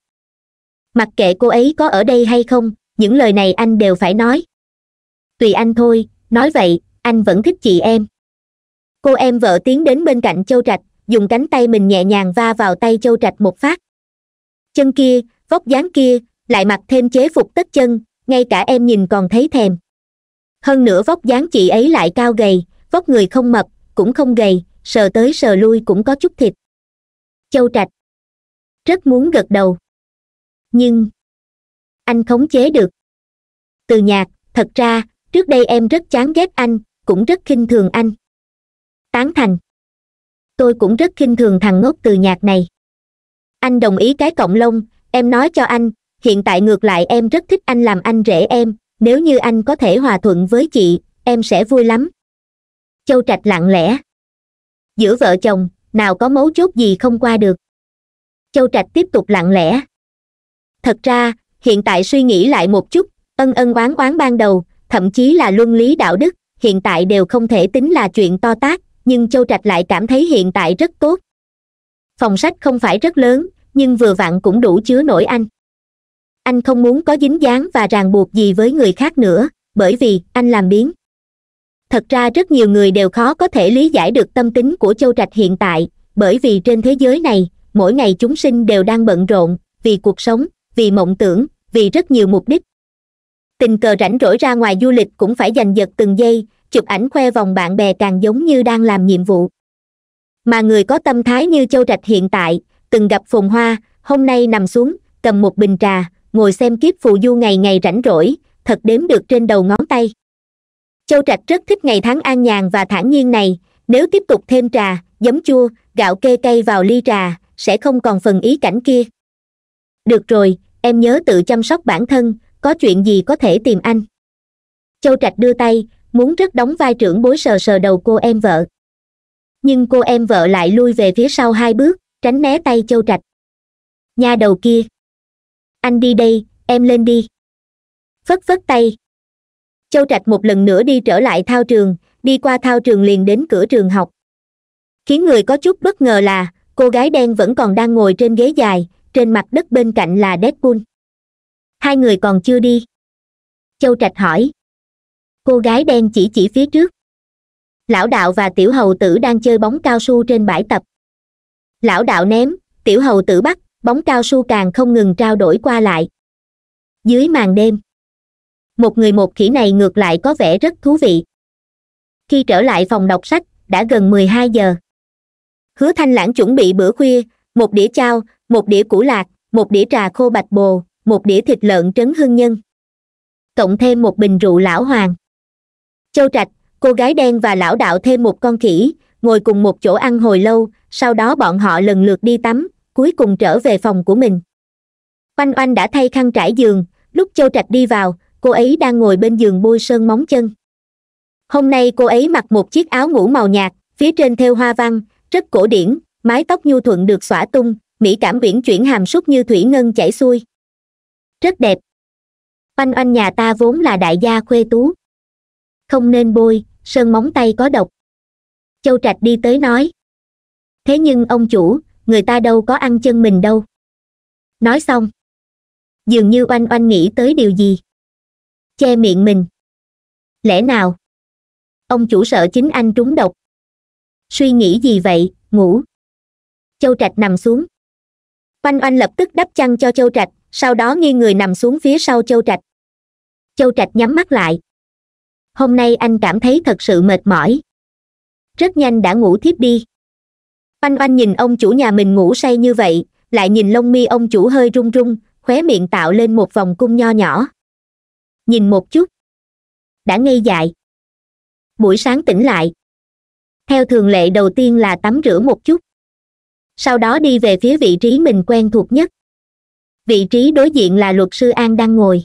S1: mặc kệ cô ấy có ở đây hay không những lời này anh đều phải nói tùy anh thôi nói vậy anh vẫn thích chị em cô em vợ tiến đến bên cạnh châu trạch dùng cánh tay mình nhẹ nhàng va vào tay châu trạch một phát chân kia vóc dáng kia lại mặc thêm chế phục tất chân ngay cả em nhìn còn thấy thèm hơn nữa vóc dáng chị ấy lại cao gầy vóc người không mập cũng không gầy sờ tới sờ lui cũng có chút thịt châu trạch rất muốn gật đầu nhưng anh khống chế được từ nhạc thật ra trước đây em rất chán ghét anh cũng rất khinh thường anh tán thành tôi cũng rất khinh thường thằng ngốc từ nhạc này anh đồng ý cái cộng lông em nói cho anh hiện tại ngược lại em rất thích anh làm anh rể em nếu như anh có thể hòa thuận với chị em sẽ vui lắm châu trạch lặng lẽ giữa vợ chồng nào có mấu chốt gì không qua được châu trạch tiếp tục lặng lẽ thật ra hiện tại suy nghĩ lại một chút ân ân oán oán ban đầu thậm chí là luân lý đạo đức hiện tại đều không thể tính là chuyện to tác nhưng châu trạch lại cảm thấy hiện tại rất tốt phòng sách không phải rất lớn nhưng vừa vặn cũng đủ chứa nổi anh anh không muốn có dính dáng và ràng buộc gì với người khác nữa bởi vì anh làm biến thật ra rất nhiều người đều khó có thể lý giải được tâm tính của châu trạch hiện tại bởi vì trên thế giới này mỗi ngày chúng sinh đều đang bận rộn vì cuộc sống vì mộng tưởng vì rất nhiều mục đích tình cờ rảnh rỗi ra ngoài du lịch cũng phải giành giật từng giây chụp ảnh khoe vòng bạn bè càng giống như đang làm nhiệm vụ mà người có tâm thái như châu trạch hiện tại từng gặp phồn hoa hôm nay nằm xuống cầm một bình trà ngồi xem kiếp phù du ngày ngày rảnh rỗi thật đếm được trên đầu ngón tay châu trạch rất thích ngày tháng an nhàn và thản nhiên này nếu tiếp tục thêm trà giấm chua gạo kê cây vào ly trà sẽ không còn phần ý cảnh kia được rồi em nhớ tự chăm sóc bản thân có chuyện gì có thể tìm anh châu trạch đưa tay muốn rất đóng vai trưởng bối sờ sờ đầu cô em vợ nhưng cô em vợ lại lui về phía sau hai bước tránh né tay châu trạch nha đầu kia anh đi đây em lên đi phất phất tay châu trạch một lần nữa đi trở lại thao trường đi qua thao trường liền đến cửa trường học khiến người có chút bất ngờ là cô gái đen vẫn còn đang ngồi trên ghế dài trên mặt đất bên cạnh là deadpool hai người còn chưa đi châu trạch hỏi cô gái đen chỉ chỉ phía trước lão đạo và tiểu hầu tử đang chơi bóng cao su trên bãi tập lão đạo ném tiểu hầu tử bắt bóng cao su càng không ngừng trao đổi qua lại dưới màn đêm một người một khỉ này ngược lại có vẻ rất thú vị khi trở lại phòng đọc sách đã gần mười hai giờ hứa thanh lãng chuẩn bị bữa khuya một đĩa trao một đĩa củ lạc một đĩa trà khô bạch bồ một đĩa thịt lợn trấn hương nhân cộng thêm một bình rượu lão hoàng châu trạch cô gái đen và lão đạo thêm một con khỉ ngồi cùng một chỗ ăn hồi lâu sau đó bọn họ lần lượt đi tắm cuối cùng trở về phòng của mình oanh oanh đã thay khăn trải giường lúc châu trạch đi vào cô ấy đang ngồi bên giường bôi sơn móng chân hôm nay cô ấy mặc một chiếc áo ngủ màu nhạt phía trên thêu hoa văn rất cổ điển mái tóc nhu thuận được xõa tung mỹ cảm uyển chuyển hàm súc như thủy ngân chảy xuôi rất đẹp oanh oanh nhà ta vốn là đại gia khuê tú không nên bôi sơn móng tay có độc châu trạch đi tới nói thế nhưng ông chủ người ta đâu có ăn chân mình đâu nói xong dường như oanh oanh nghĩ tới điều gì che miệng mình lẽ nào ông chủ sợ chính anh trúng độc suy nghĩ gì vậy ngủ châu trạch nằm xuống oanh oanh lập tức đắp chăn cho châu trạch sau đó nghiêng người nằm xuống phía sau châu trạch châu trạch nhắm mắt lại hôm nay anh cảm thấy thật sự mệt mỏi rất nhanh đã ngủ thiếp đi oanh oanh nhìn ông chủ nhà mình ngủ say như vậy lại nhìn lông mi ông chủ hơi run run khóe miệng tạo lên một vòng cung nho nhỏ nhìn một chút đã ngây dại buổi sáng tỉnh lại theo thường lệ đầu tiên là tắm rửa một chút sau đó đi về phía vị trí mình quen thuộc nhất vị trí đối diện là luật sư an đang ngồi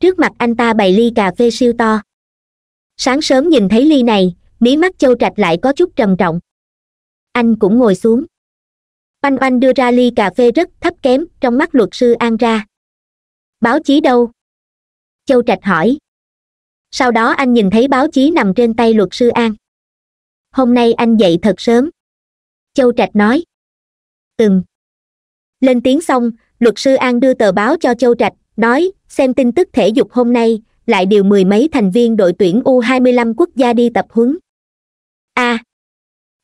S1: trước mặt anh ta bày ly cà phê siêu to sáng sớm nhìn thấy ly này mí mắt châu trạch lại có chút trầm trọng anh cũng ngồi xuống oanh oanh đưa ra ly cà phê rất thấp kém trong mắt luật sư an ra báo chí đâu châu trạch hỏi sau đó anh nhìn thấy báo chí nằm trên tay luật sư an hôm nay anh dậy thật sớm châu trạch nói từng lên tiếng xong luật sư an đưa tờ báo cho châu trạch nói xem tin tức thể dục hôm nay lại điều mười mấy thành viên đội tuyển u 25 quốc gia đi tập huấn a à,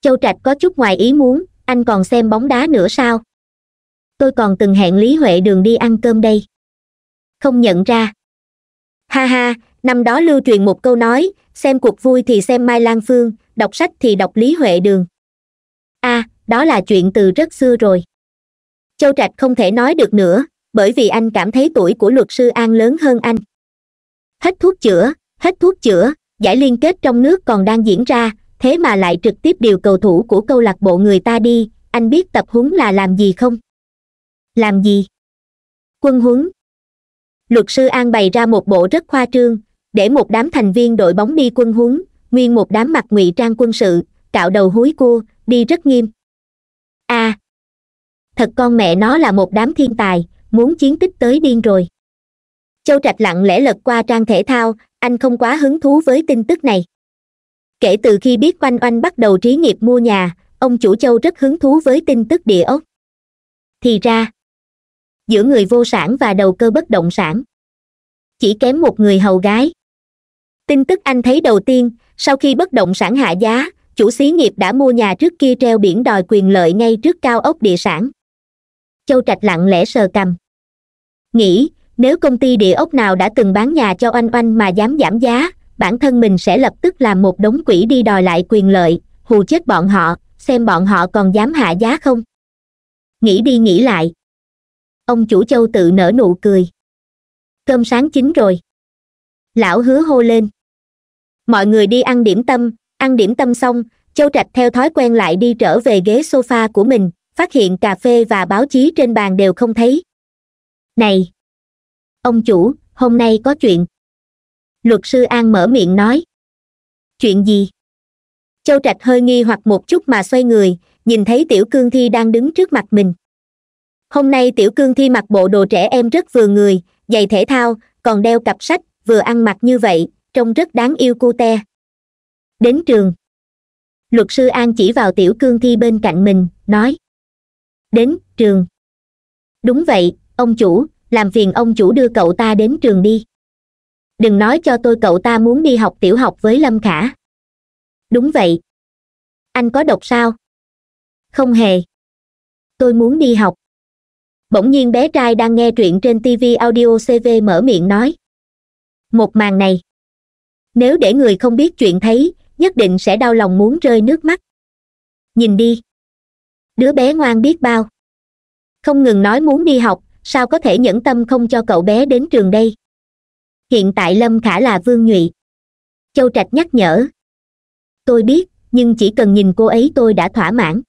S1: châu trạch có chút ngoài ý muốn anh còn xem bóng đá nữa sao tôi còn từng hẹn lý huệ đường đi ăn cơm đây không nhận ra ha ha năm đó lưu truyền một câu nói xem cuộc vui thì xem mai lan phương đọc sách thì đọc lý huệ đường a à, đó là chuyện từ rất xưa rồi châu trạch không thể nói được nữa bởi vì anh cảm thấy tuổi của luật sư an lớn hơn anh hết thuốc chữa hết thuốc chữa giải liên kết trong nước còn đang diễn ra thế mà lại trực tiếp điều cầu thủ của câu lạc bộ người ta đi anh biết tập huấn là làm gì không làm gì quân huấn luật sư an bày ra một bộ rất khoa trương để một đám thành viên đội bóng đi quân huấn nguyên một đám mặt ngụy trang quân sự cạo đầu húi cua đi rất nghiêm a à, thật con mẹ nó là một đám thiên tài muốn chiến tích tới điên rồi châu trạch lặng lẽ lật qua trang thể thao anh không quá hứng thú với tin tức này kể từ khi biết oanh oanh bắt đầu trí nghiệp mua nhà ông chủ châu rất hứng thú với tin tức địa ốc thì ra giữa người vô sản và đầu cơ bất động sản chỉ kém một người hầu gái tin tức anh thấy đầu tiên sau khi bất động sản hạ giá chủ xí nghiệp đã mua nhà trước kia treo biển đòi quyền lợi ngay trước cao ốc địa sản châu trạch lặng lẽ sờ cầm nghĩ nếu công ty địa ốc nào đã từng bán nhà cho oanh oanh mà dám giảm giá bản thân mình sẽ lập tức làm một đống quỹ đi đòi lại quyền lợi hù chết bọn họ xem bọn họ còn dám hạ giá không nghĩ đi nghĩ lại ông chủ châu tự nở nụ cười cơm sáng chín rồi lão hứa hô lên mọi người đi ăn điểm tâm ăn điểm tâm xong châu trạch theo thói quen lại đi trở về ghế sofa của mình phát hiện cà phê và báo chí trên bàn đều không thấy này ông chủ hôm nay có chuyện luật sư an mở miệng nói chuyện gì châu trạch hơi nghi hoặc một chút mà xoay người nhìn thấy tiểu cương thi đang đứng trước mặt mình hôm nay tiểu cương thi mặc bộ đồ trẻ em rất vừa người giày thể thao còn đeo cặp sách vừa ăn mặc như vậy trông rất đáng yêu cu te đến trường luật sư an chỉ vào tiểu cương thi bên cạnh mình nói đến trường đúng vậy ông chủ làm phiền ông chủ đưa cậu ta đến trường đi đừng nói cho tôi cậu ta muốn đi học tiểu học với lâm khả đúng vậy anh có độc sao không hề tôi muốn đi học bỗng nhiên bé trai đang nghe truyện trên tv audio cv mở miệng nói một màn này nếu để người không biết chuyện thấy nhất định sẽ đau lòng muốn rơi nước mắt nhìn đi đứa bé ngoan biết bao không ngừng nói muốn đi học sao có thể nhẫn tâm không cho cậu bé đến trường đây hiện tại lâm khả là vương nhụy châu trạch nhắc nhở tôi biết nhưng chỉ cần nhìn cô ấy tôi đã thỏa mãn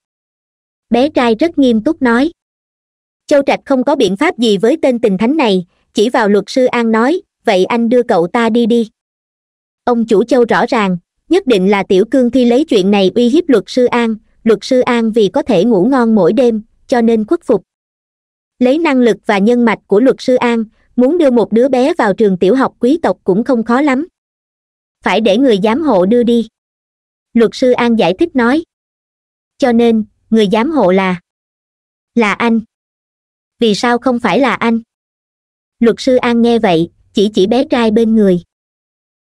S1: bé trai rất nghiêm túc nói châu trạch không có biện pháp gì với tên tình thánh này chỉ vào luật sư an nói vậy anh đưa cậu ta đi đi ông chủ châu rõ ràng nhất định là tiểu cương thi lấy chuyện này uy hiếp luật sư an luật sư an vì có thể ngủ ngon mỗi đêm cho nên khuất phục lấy năng lực và nhân mạch của luật sư an muốn đưa một đứa bé vào trường tiểu học quý tộc cũng không khó lắm phải để người giám hộ đưa đi luật sư an giải thích nói cho nên người giám hộ là là anh vì sao không phải là anh luật sư an nghe vậy chỉ chỉ bé trai bên người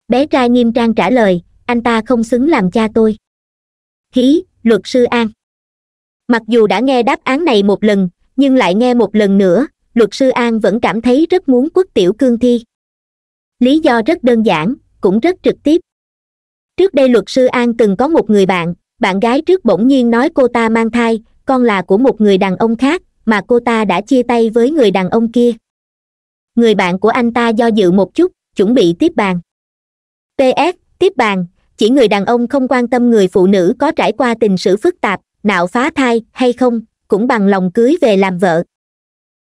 S1: bé trai nghiêm trang trả lời anh ta không xứng làm cha tôi hí luật sư an mặc dù đã nghe đáp án này một lần nhưng lại nghe một lần nữa luật sư an vẫn cảm thấy rất muốn quất tiểu cương thi lý do rất đơn giản cũng rất trực tiếp trước đây luật sư an từng có một người bạn bạn gái trước bỗng nhiên nói cô ta mang thai con là của một người đàn ông khác mà cô ta đã chia tay với người đàn ông kia người bạn của anh ta do dự một chút chuẩn bị tiếp bàn ps tiếp bàn chỉ người đàn ông không quan tâm người phụ nữ có trải qua tình sử phức tạp nạo phá thai hay không cũng bằng lòng cưới về làm vợ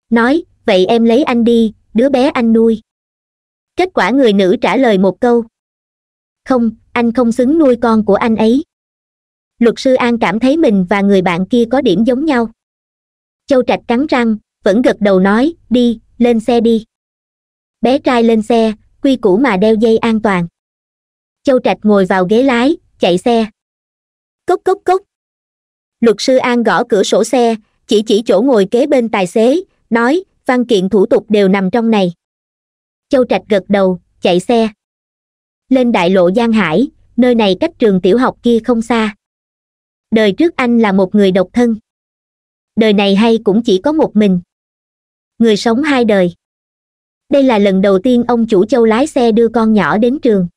S1: nói vậy em lấy anh đi đứa bé anh nuôi kết quả người nữ trả lời một câu không anh không xứng nuôi con của anh ấy luật sư an cảm thấy mình và người bạn kia có điểm giống nhau châu trạch cắn răng vẫn gật đầu nói đi lên xe đi bé trai lên xe quy củ mà đeo dây an toàn châu trạch ngồi vào ghế lái chạy xe cốc cốc cốc luật sư an gõ cửa sổ xe chỉ chỉ chỗ ngồi kế bên tài xế nói văn kiện thủ tục đều nằm trong này châu trạch gật đầu chạy xe lên đại lộ giang hải nơi này cách trường tiểu học kia không xa đời trước anh là một người độc thân đời này hay cũng chỉ có một mình người sống hai đời đây là lần đầu tiên ông chủ châu lái xe đưa con nhỏ đến trường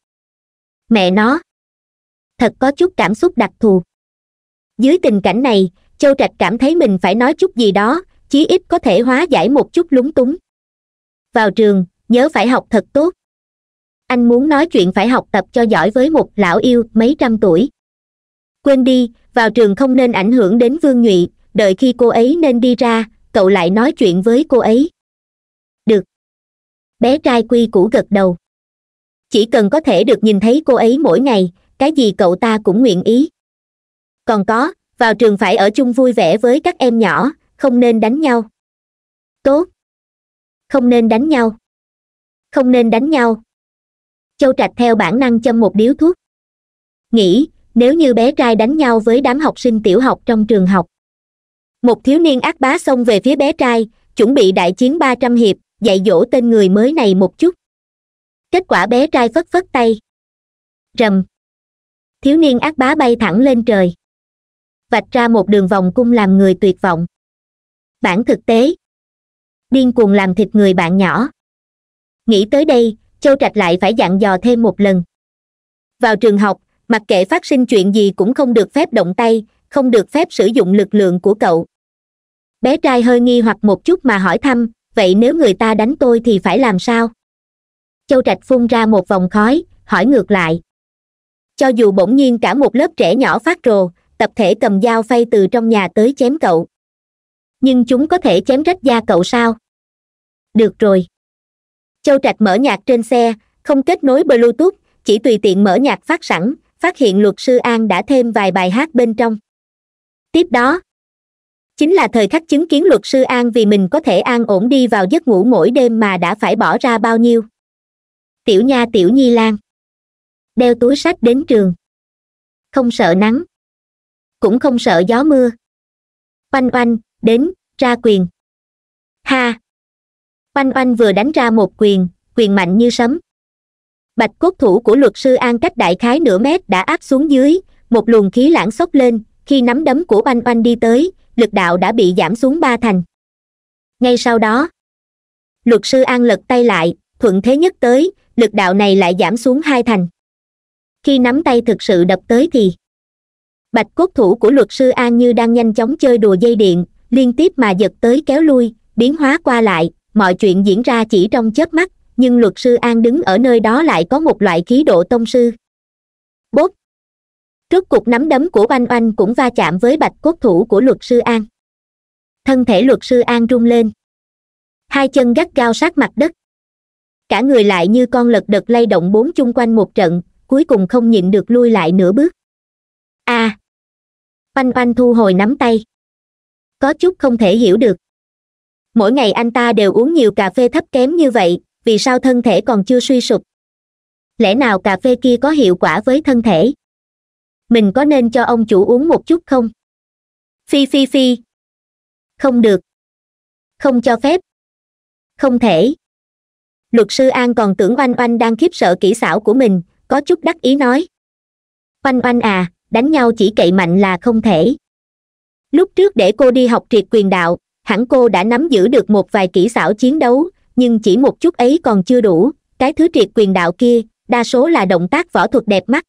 S1: mẹ nó thật có chút cảm xúc đặc thù dưới tình cảnh này châu trạch cảm thấy mình phải nói chút gì đó chí ít có thể hóa giải một chút lúng túng vào trường nhớ phải học thật tốt anh muốn nói chuyện phải học tập cho giỏi với một lão yêu mấy trăm tuổi quên đi vào trường không nên ảnh hưởng đến vương nhụy đợi khi cô ấy nên đi ra cậu lại nói chuyện với cô ấy được bé trai quy củ gật đầu chỉ cần có thể được nhìn thấy cô ấy mỗi ngày cái gì cậu ta cũng nguyện ý còn có vào trường phải ở chung vui vẻ với các em nhỏ không nên đánh nhau tốt không nên đánh nhau không nên đánh nhau châu trạch theo bản năng châm một điếu thuốc nghĩ nếu như bé trai đánh nhau với đám học sinh tiểu học trong trường học một thiếu niên ác bá xông về phía bé trai chuẩn bị đại chiến ba trăm hiệp dạy dỗ tên người mới này một chút kết quả bé trai phất phất tay rầm thiếu niên ác bá bay thẳng lên trời vạch ra một đường vòng cung làm người tuyệt vọng bản thực tế điên cuồng làm thịt người bạn nhỏ nghĩ tới đây châu trạch lại phải dặn dò thêm một lần vào trường học mặc kệ phát sinh chuyện gì cũng không được phép động tay không được phép sử dụng lực lượng của cậu bé trai hơi nghi hoặc một chút mà hỏi thăm vậy nếu người ta đánh tôi thì phải làm sao châu trạch phun ra một vòng khói hỏi ngược lại cho dù bỗng nhiên cả một lớp trẻ nhỏ phát rồ tập thể cầm dao phay từ trong nhà tới chém cậu nhưng chúng có thể chém rách da cậu sao được rồi châu trạch mở nhạc trên xe không kết nối bluetooth chỉ tùy tiện mở nhạc phát sẵn phát hiện luật sư an đã thêm vài bài hát bên trong tiếp đó chính là thời khắc chứng kiến luật sư an vì mình có thể an ổn đi vào giấc ngủ mỗi đêm mà đã phải bỏ ra bao nhiêu tiểu nha tiểu nhi lan đeo túi sách đến trường không sợ nắng cũng không sợ gió mưa oanh oanh đến ra quyền ha oanh oanh vừa đánh ra một quyền quyền mạnh như sấm bạch cốt thủ của luật sư an cách đại khái nửa mét đã áp xuống dưới một luồng khí lãng xốc lên khi nắm đấm của oanh oanh đi tới lực đạo đã bị giảm xuống ba thành ngay sau đó luật sư an lật tay lại thuận thế nhất tới lực đạo này lại giảm xuống hai thành khi nắm tay thực sự đập tới thì bạch cốt thủ của luật sư an như đang nhanh chóng chơi đùa dây điện liên tiếp mà giật tới kéo lui biến hóa qua lại mọi chuyện diễn ra chỉ trong chớp mắt nhưng luật sư an đứng ở nơi đó lại có một loại khí độ tông sư bốt trước cục nắm đấm của oanh oanh cũng va chạm với bạch cốt thủ của luật sư an thân thể luật sư an rung lên hai chân gắt gao sát mặt đất cả người lại như con lật đật lay động bốn chung quanh một trận cuối cùng không nhịn được lui lại nửa bước a à, oanh oanh thu hồi nắm tay có chút không thể hiểu được mỗi ngày anh ta đều uống nhiều cà phê thấp kém như vậy vì sao thân thể còn chưa suy sụp lẽ nào cà phê kia có hiệu quả với thân thể mình có nên cho ông chủ uống một chút không phi phi phi không được không cho phép không thể luật sư an còn tưởng oanh oanh đang khiếp sợ kỹ xảo của mình có chút đắc ý nói oanh oanh à đánh nhau chỉ cậy mạnh là không thể lúc trước để cô đi học triệt quyền đạo hẳn cô đã nắm giữ được một vài kỹ xảo chiến đấu nhưng chỉ một chút ấy còn chưa đủ cái thứ triệt quyền đạo kia đa số là động tác võ thuật đẹp mắt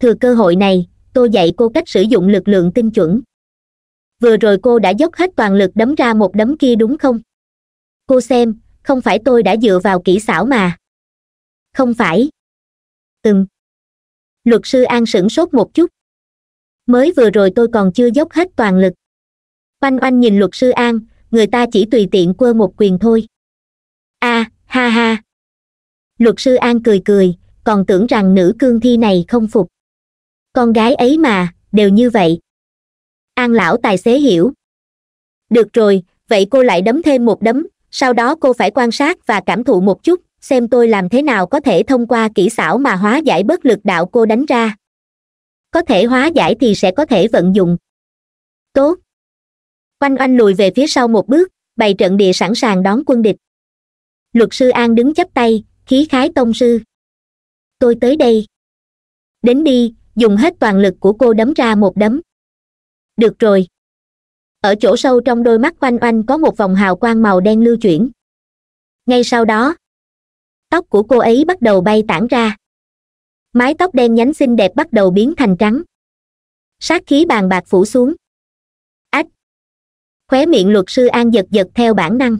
S1: thừa cơ hội này tôi dạy cô cách sử dụng lực lượng tinh chuẩn vừa rồi cô đã dốc hết toàn lực đấm ra một đấm kia đúng không cô xem không phải tôi đã dựa vào kỹ xảo mà không phải Từng. luật sư an sửng sốt một chút mới vừa rồi tôi còn chưa dốc hết toàn lực oanh oanh nhìn luật sư an người ta chỉ tùy tiện quơ một quyền thôi a à, ha ha luật sư an cười cười còn tưởng rằng nữ cương thi này không phục con gái ấy mà đều như vậy an lão tài xế hiểu được rồi vậy cô lại đấm thêm một đấm sau đó cô phải quan sát và cảm thụ một chút xem tôi làm thế nào có thể thông qua kỹ xảo mà hóa giải bớt lực đạo cô đánh ra có thể hóa giải thì sẽ có thể vận dụng tốt quanh oanh lùi về phía sau một bước bày trận địa sẵn sàng đón quân địch luật sư an đứng chắp tay khí khái tông sư tôi tới đây đến đi dùng hết toàn lực của cô đấm ra một đấm được rồi ở chỗ sâu trong đôi mắt oanh oanh có một vòng hào quang màu đen lưu chuyển ngay sau đó tóc của cô ấy bắt đầu bay tản ra mái tóc đen nhánh xinh đẹp bắt đầu biến thành trắng sát khí bàn bạc phủ xuống ách khóe miệng luật sư an giật giật theo bản năng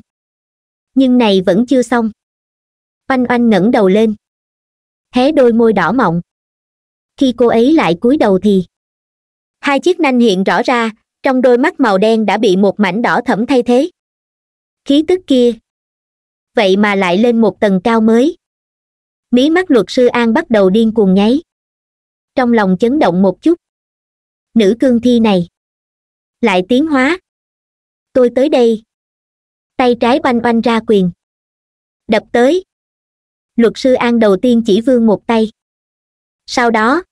S1: nhưng này vẫn chưa xong oanh oanh ngẩng đầu lên hé đôi môi đỏ mọng khi cô ấy lại cúi đầu thì hai chiếc nanh hiện rõ ra trong đôi mắt màu đen đã bị một mảnh đỏ thẫm thay thế khí tức kia vậy mà lại lên một tầng cao mới mí mắt luật sư an bắt đầu điên cuồng nháy trong lòng chấn động một chút nữ cương thi này lại tiến hóa tôi tới đây tay trái oanh oanh ra quyền đập tới luật sư an đầu tiên chỉ vương một tay sau đó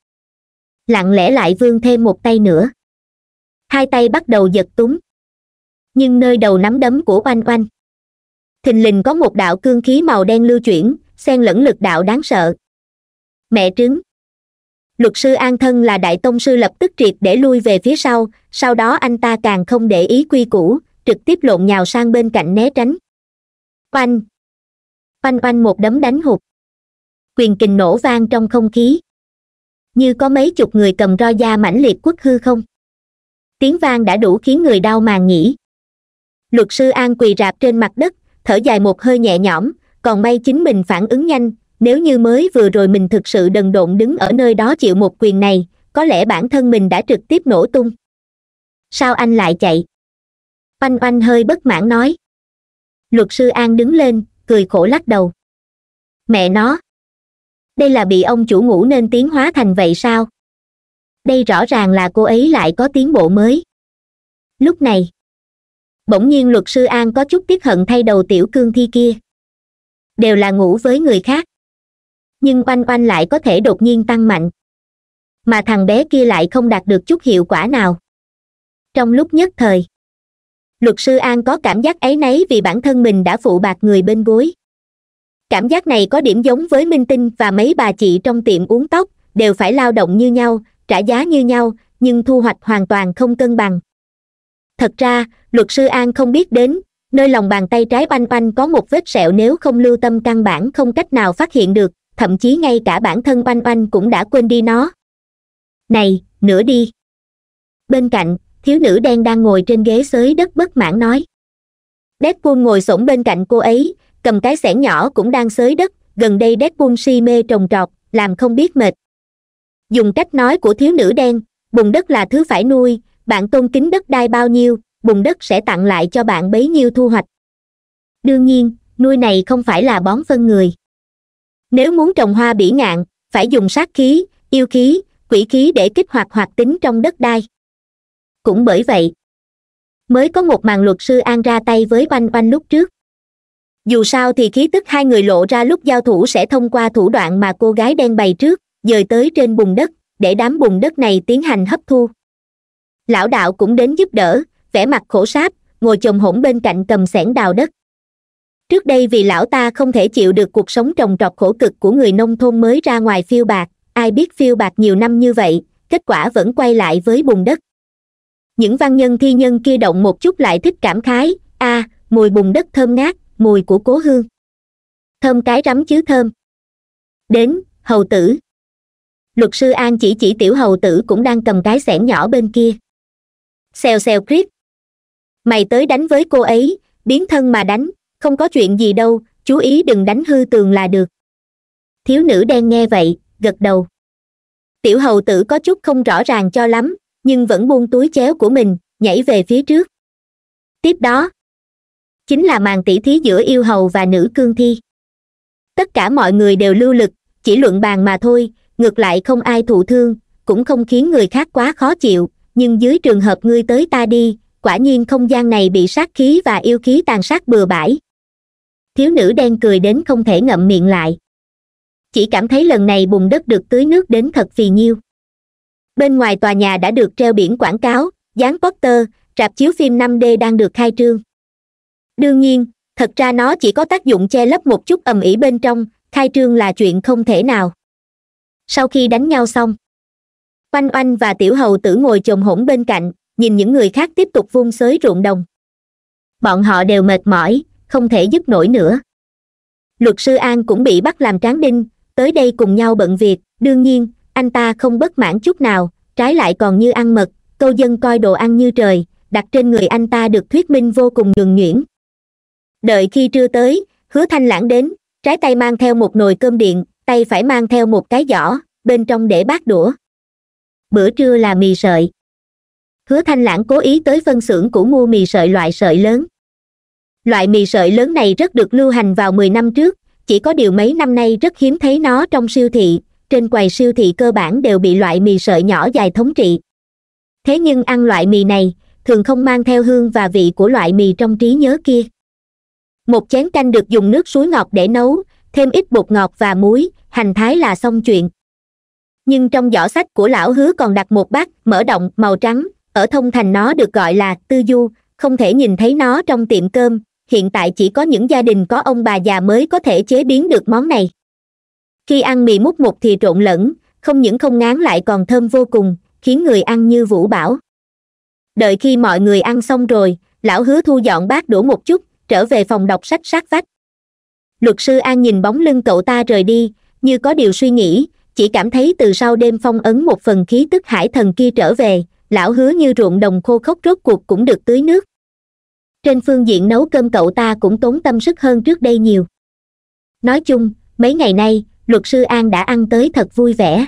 S1: lặng lẽ lại vương thêm một tay nữa hai tay bắt đầu giật túng nhưng nơi đầu nắm đấm của oanh oanh thình lình có một đạo cương khí màu đen lưu chuyển xen lẫn lực đạo đáng sợ mẹ trứng luật sư an thân là đại tông sư lập tức triệt để lui về phía sau sau đó anh ta càng không để ý quy củ trực tiếp lộn nhào sang bên cạnh né tránh oanh oanh oanh một đấm đánh hụt quyền kình nổ vang trong không khí như có mấy chục người cầm roi da mãnh liệt quất hư không tiếng vang đã đủ khiến người đau màng nghĩ luật sư an quỳ rạp trên mặt đất thở dài một hơi nhẹ nhõm còn may chính mình phản ứng nhanh nếu như mới vừa rồi mình thực sự đần độn đứng ở nơi đó chịu một quyền này có lẽ bản thân mình đã trực tiếp nổ tung sao anh lại chạy oanh oanh hơi bất mãn nói luật sư an đứng lên cười khổ lắc đầu mẹ nó đây là bị ông chủ ngủ nên tiến hóa thành vậy sao đây rõ ràng là cô ấy lại có tiến bộ mới lúc này bỗng nhiên luật sư an có chút tiếc hận thay đầu tiểu cương thi kia đều là ngủ với người khác nhưng oanh oanh lại có thể đột nhiên tăng mạnh mà thằng bé kia lại không đạt được chút hiệu quả nào trong lúc nhất thời luật sư an có cảm giác ấy nấy vì bản thân mình đã phụ bạc người bên gối cảm giác này có điểm giống với minh tinh và mấy bà chị trong tiệm uống tóc đều phải lao động như nhau trả giá như nhau nhưng thu hoạch hoàn toàn không cân bằng thật ra luật sư an không biết đến nơi lòng bàn tay trái oanh oanh có một vết sẹo nếu không lưu tâm căn bản không cách nào phát hiện được thậm chí ngay cả bản thân oanh oanh cũng đã quên đi nó này nửa đi bên cạnh thiếu nữ đen đang ngồi trên ghế xới đất bất mãn nói đét quân ngồi s bên cạnh cô ấy cầm cái xẻng nhỏ cũng đang xới đất gần đây đét quân si mê trồng trọt làm không biết mệt dùng cách nói của thiếu nữ đen bùn đất là thứ phải nuôi bạn tôn kính đất đai bao nhiêu bùn đất sẽ tặng lại cho bạn bấy nhiêu thu hoạch đương nhiên nuôi này không phải là bón phân người nếu muốn trồng hoa bỉ ngạn phải dùng sát khí yêu khí quỷ khí để kích hoạt hoạt tính trong đất đai cũng bởi vậy mới có một màn luật sư an ra tay với oanh oanh lúc trước dù sao thì khí tức hai người lộ ra lúc giao thủ sẽ thông qua thủ đoạn mà cô gái đen bày trước dời tới trên bùn đất để đám bùn đất này tiến hành hấp thu lão đạo cũng đến giúp đỡ vẻ mặt khổ sáp ngồi chồng hổn bên cạnh cầm xẻng đào đất trước đây vì lão ta không thể chịu được cuộc sống trồng trọt khổ cực của người nông thôn mới ra ngoài phiêu bạc ai biết phiêu bạc nhiều năm như vậy kết quả vẫn quay lại với bùn đất những văn nhân thi nhân kia động một chút lại thích cảm khái a à, mùi bùn đất thơm ngát mùi của cố hương thơm cái rắm chứ thơm đến hầu tử luật sư an chỉ chỉ tiểu hầu tử cũng đang cầm cái xẻng nhỏ bên kia xèo xèo clip. mày tới đánh với cô ấy biến thân mà đánh không có chuyện gì đâu chú ý đừng đánh hư tường là được thiếu nữ đen nghe vậy gật đầu tiểu hầu tử có chút không rõ ràng cho lắm nhưng vẫn buông túi chéo của mình nhảy về phía trước tiếp đó chính là màn tỉ thí giữa yêu hầu và nữ cương thi tất cả mọi người đều lưu lực chỉ luận bàn mà thôi ngược lại không ai thụ thương cũng không khiến người khác quá khó chịu nhưng dưới trường hợp ngươi tới ta đi quả nhiên không gian này bị sát khí và yêu khí tàn sát bừa bãi thiếu nữ đen cười đến không thể ngậm miệng lại chỉ cảm thấy lần này bùn đất được tưới nước đến thật phì nhiêu bên ngoài tòa nhà đã được treo biển quảng cáo dán poster rạp chiếu phim 5D đang được khai trương đương nhiên thật ra nó chỉ có tác dụng che lấp một chút ầm ĩ bên trong khai trương là chuyện không thể nào sau khi đánh nhau xong oanh oanh và tiểu hầu tử ngồi chồm hổn bên cạnh nhìn những người khác tiếp tục vung xới ruộng đồng bọn họ đều mệt mỏi không thể giúp nổi nữa luật sư an cũng bị bắt làm tráng đinh tới đây cùng nhau bận việc đương nhiên anh ta không bất mãn chút nào trái lại còn như ăn mật câu dân coi đồ ăn như trời đặt trên người anh ta được thuyết minh vô cùng nhường nhuyễn đợi khi trưa tới hứa thanh lãng đến trái tay mang theo một nồi cơm điện tay phải mang theo một cái giỏ bên trong để bát đũa bữa trưa là mì sợi hứa thanh lãng cố ý tới phân xưởng của mua mì sợi loại sợi lớn loại mì sợi lớn này rất được lưu hành vào mười năm trước chỉ có điều mấy năm nay rất hiếm thấy nó trong siêu thị trên quầy siêu thị cơ bản đều bị loại mì sợi nhỏ dài thống trị thế nhưng ăn loại mì này thường không mang theo hương và vị của loại mì trong trí nhớ kia một chén canh được dùng nước suối ngọt để nấu thêm ít bột ngọt và muối hành thái là xong chuyện nhưng trong giỏ sách của lão hứa còn đặt một bát mở động màu trắng ở thông thành nó được gọi là tư du không thể nhìn thấy nó trong tiệm cơm hiện tại chỉ có những gia đình có ông bà già mới có thể chế biến được món này khi ăn mì mút một thì trộn lẫn không những không ngán lại còn thơm vô cùng khiến người ăn như vũ bảo đợi khi mọi người ăn xong rồi lão hứa thu dọn bát đổ một chút trở về phòng đọc sách sát vách luật sư an nhìn bóng lưng cậu ta rời đi như có điều suy nghĩ chỉ cảm thấy từ sau đêm phong ấn một phần khí tức hải thần kia trở về lão hứa như ruộng đồng khô khốc rốt cuộc cũng được tưới nước trên phương diện nấu cơm cậu ta cũng tốn tâm sức hơn trước đây nhiều nói chung mấy ngày nay luật sư an đã ăn tới thật vui vẻ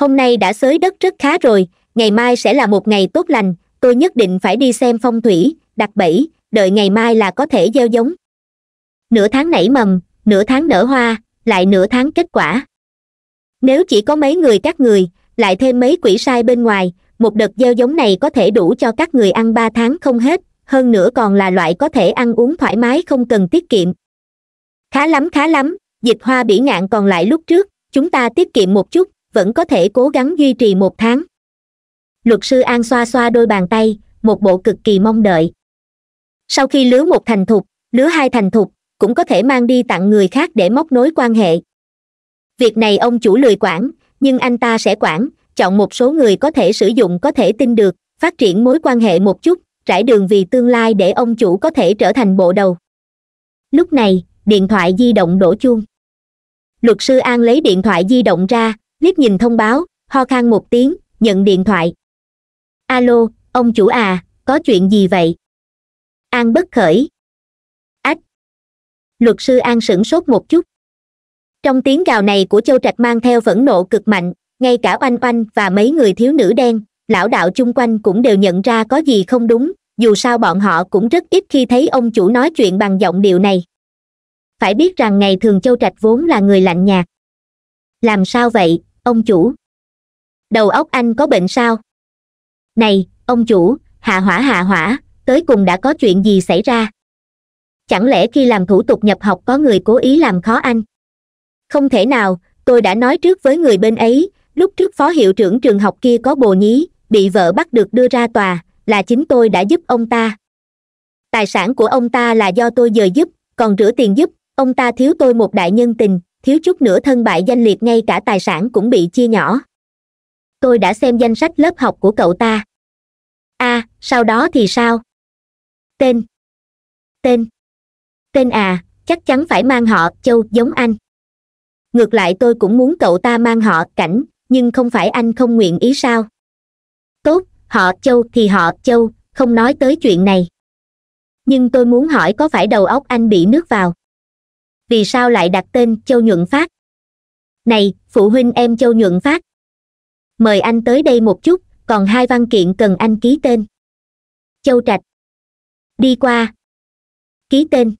S1: hôm nay đã xới đất rất khá rồi ngày mai sẽ là một ngày tốt lành tôi nhất định phải đi xem phong thủy đặt bẫy đợi ngày mai là có thể gieo giống nửa tháng nảy mầm nửa tháng nở hoa lại nửa tháng kết quả nếu chỉ có mấy người các người lại thêm mấy quỷ sai bên ngoài một đợt gieo giống này có thể đủ cho các người ăn ba tháng không hết hơn nữa còn là loại có thể ăn uống thoải mái không cần tiết kiệm khá lắm khá lắm dịch hoa bỉ ngạn còn lại lúc trước chúng ta tiết kiệm một chút vẫn có thể cố gắng duy trì một tháng luật sư an xoa xoa đôi bàn tay một bộ cực kỳ mong đợi sau khi lứa một thành thục lứa hai thành thục cũng có thể mang đi tặng người khác để móc nối quan hệ việc này ông chủ lười quản nhưng anh ta sẽ quản chọn một số người có thể sử dụng có thể tin được phát triển mối quan hệ một chút trải đường vì tương lai để ông chủ có thể trở thành bộ đầu lúc này điện thoại di động đổ chuông luật sư an lấy điện thoại di động ra liếc nhìn thông báo ho khan một tiếng nhận điện thoại alo ông chủ à có chuyện gì vậy an bất khởi luật sư an sửng sốt một chút trong tiếng gào này của châu trạch mang theo phẫn nộ cực mạnh ngay cả oanh oanh và mấy người thiếu nữ đen lão đạo chung quanh cũng đều nhận ra có gì không đúng dù sao bọn họ cũng rất ít khi thấy ông chủ nói chuyện bằng giọng điệu này phải biết rằng ngày thường châu trạch vốn là người lạnh nhạt làm sao vậy ông chủ đầu óc anh có bệnh sao này ông chủ hạ hỏa hạ hỏa tới cùng đã có chuyện gì xảy ra chẳng lẽ khi làm thủ tục nhập học có người cố ý làm khó anh không thể nào tôi đã nói trước với người bên ấy lúc trước phó hiệu trưởng trường học kia có bồ nhí bị vợ bắt được đưa ra tòa là chính tôi đã giúp ông ta tài sản của ông ta là do tôi dời giúp còn rửa tiền giúp ông ta thiếu tôi một đại nhân tình thiếu chút nữa thân bại danh liệt ngay cả tài sản cũng bị chia nhỏ tôi đã xem danh sách lớp học của cậu ta a à, sau đó thì sao tên tên tên à chắc chắn phải mang họ châu giống anh ngược lại tôi cũng muốn cậu ta mang họ cảnh nhưng không phải anh không nguyện ý sao tốt họ châu thì họ châu không nói tới chuyện này nhưng tôi muốn hỏi có phải đầu óc anh bị nước vào vì sao lại đặt tên châu nhuận phát này phụ huynh em châu nhuận phát mời anh tới đây một chút còn hai văn kiện cần anh ký tên châu trạch đi qua ký tên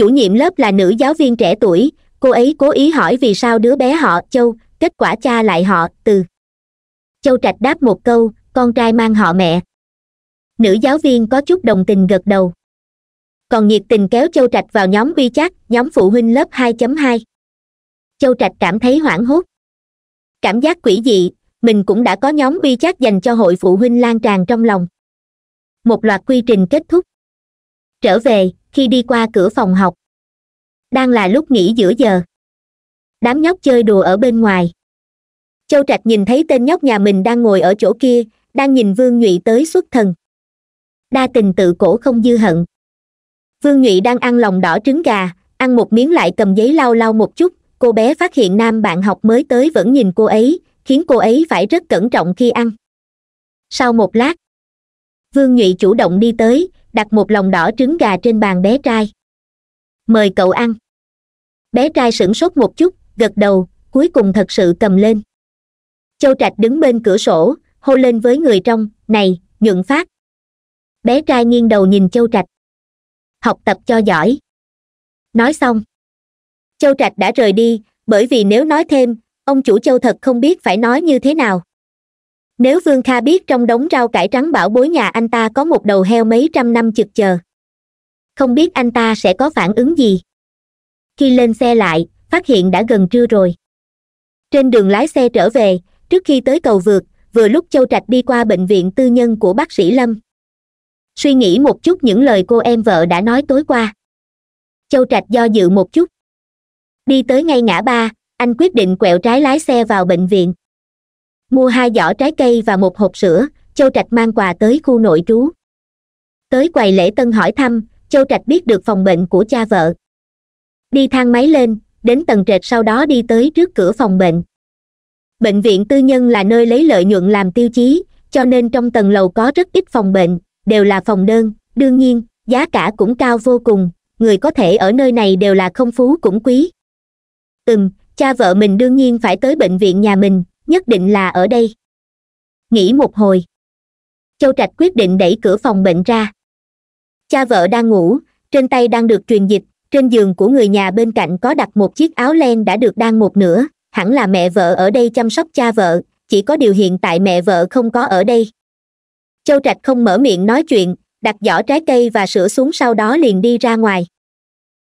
S1: chủ nhiệm lớp là nữ giáo viên trẻ tuổi cô ấy cố ý hỏi vì sao đứa bé họ châu kết quả cha lại họ từ châu trạch đáp một câu con trai mang họ mẹ nữ giáo viên có chút đồng tình gật đầu còn nhiệt tình kéo châu trạch vào nhóm vi chat nhóm phụ huynh lớp 2.2. châu trạch cảm thấy hoảng hốt cảm giác quỷ dị mình cũng đã có nhóm vi chat dành cho hội phụ huynh lan tràn trong lòng một loạt quy trình kết thúc trở về khi đi qua cửa phòng học đang là lúc nghỉ giữa giờ đám nhóc chơi đùa ở bên ngoài châu trạch nhìn thấy tên nhóc nhà mình đang ngồi ở chỗ kia đang nhìn vương nhụy tới xuất thần đa tình tự cổ không dư hận vương nhụy đang ăn lòng đỏ trứng gà ăn một miếng lại cầm giấy lau lau một chút cô bé phát hiện nam bạn học mới tới vẫn nhìn cô ấy khiến cô ấy phải rất cẩn trọng khi ăn sau một lát vương nhụy chủ động đi tới đặt một lòng đỏ trứng gà trên bàn bé trai mời cậu ăn bé trai sửng sốt một chút gật đầu cuối cùng thật sự cầm lên châu trạch đứng bên cửa sổ hô lên với người trong này nhuận phát bé trai nghiêng đầu nhìn châu trạch học tập cho giỏi nói xong châu trạch đã rời đi bởi vì nếu nói thêm ông chủ châu thật không biết phải nói như thế nào nếu vương kha biết trong đống rau cải trắng bảo bối nhà anh ta có một đầu heo mấy trăm năm chực chờ không biết anh ta sẽ có phản ứng gì khi lên xe lại phát hiện đã gần trưa rồi trên đường lái xe trở về trước khi tới cầu vượt vừa lúc châu trạch đi qua bệnh viện tư nhân của bác sĩ lâm suy nghĩ một chút những lời cô em vợ đã nói tối qua châu trạch do dự một chút đi tới ngay ngã ba anh quyết định quẹo trái lái xe vào bệnh viện mua hai giỏ trái cây và một hộp sữa châu trạch mang quà tới khu nội trú tới quầy lễ tân hỏi thăm châu trạch biết được phòng bệnh của cha vợ đi thang máy lên đến tầng trệt sau đó đi tới trước cửa phòng bệnh bệnh viện tư nhân là nơi lấy lợi nhuận làm tiêu chí cho nên trong tầng lầu có rất ít phòng bệnh đều là phòng đơn đương nhiên giá cả cũng cao vô cùng người có thể ở nơi này đều là không phú cũng quý ừm cha vợ mình đương nhiên phải tới bệnh viện nhà mình nhất định là ở đây nghĩ một hồi châu trạch quyết định đẩy cửa phòng bệnh ra cha vợ đang ngủ trên tay đang được truyền dịch trên giường của người nhà bên cạnh có đặt một chiếc áo len đã được đan một nửa hẳn là mẹ vợ ở đây chăm sóc cha vợ chỉ có điều hiện tại mẹ vợ không có ở đây châu trạch không mở miệng nói chuyện đặt giỏ trái cây và sữa xuống sau đó liền đi ra ngoài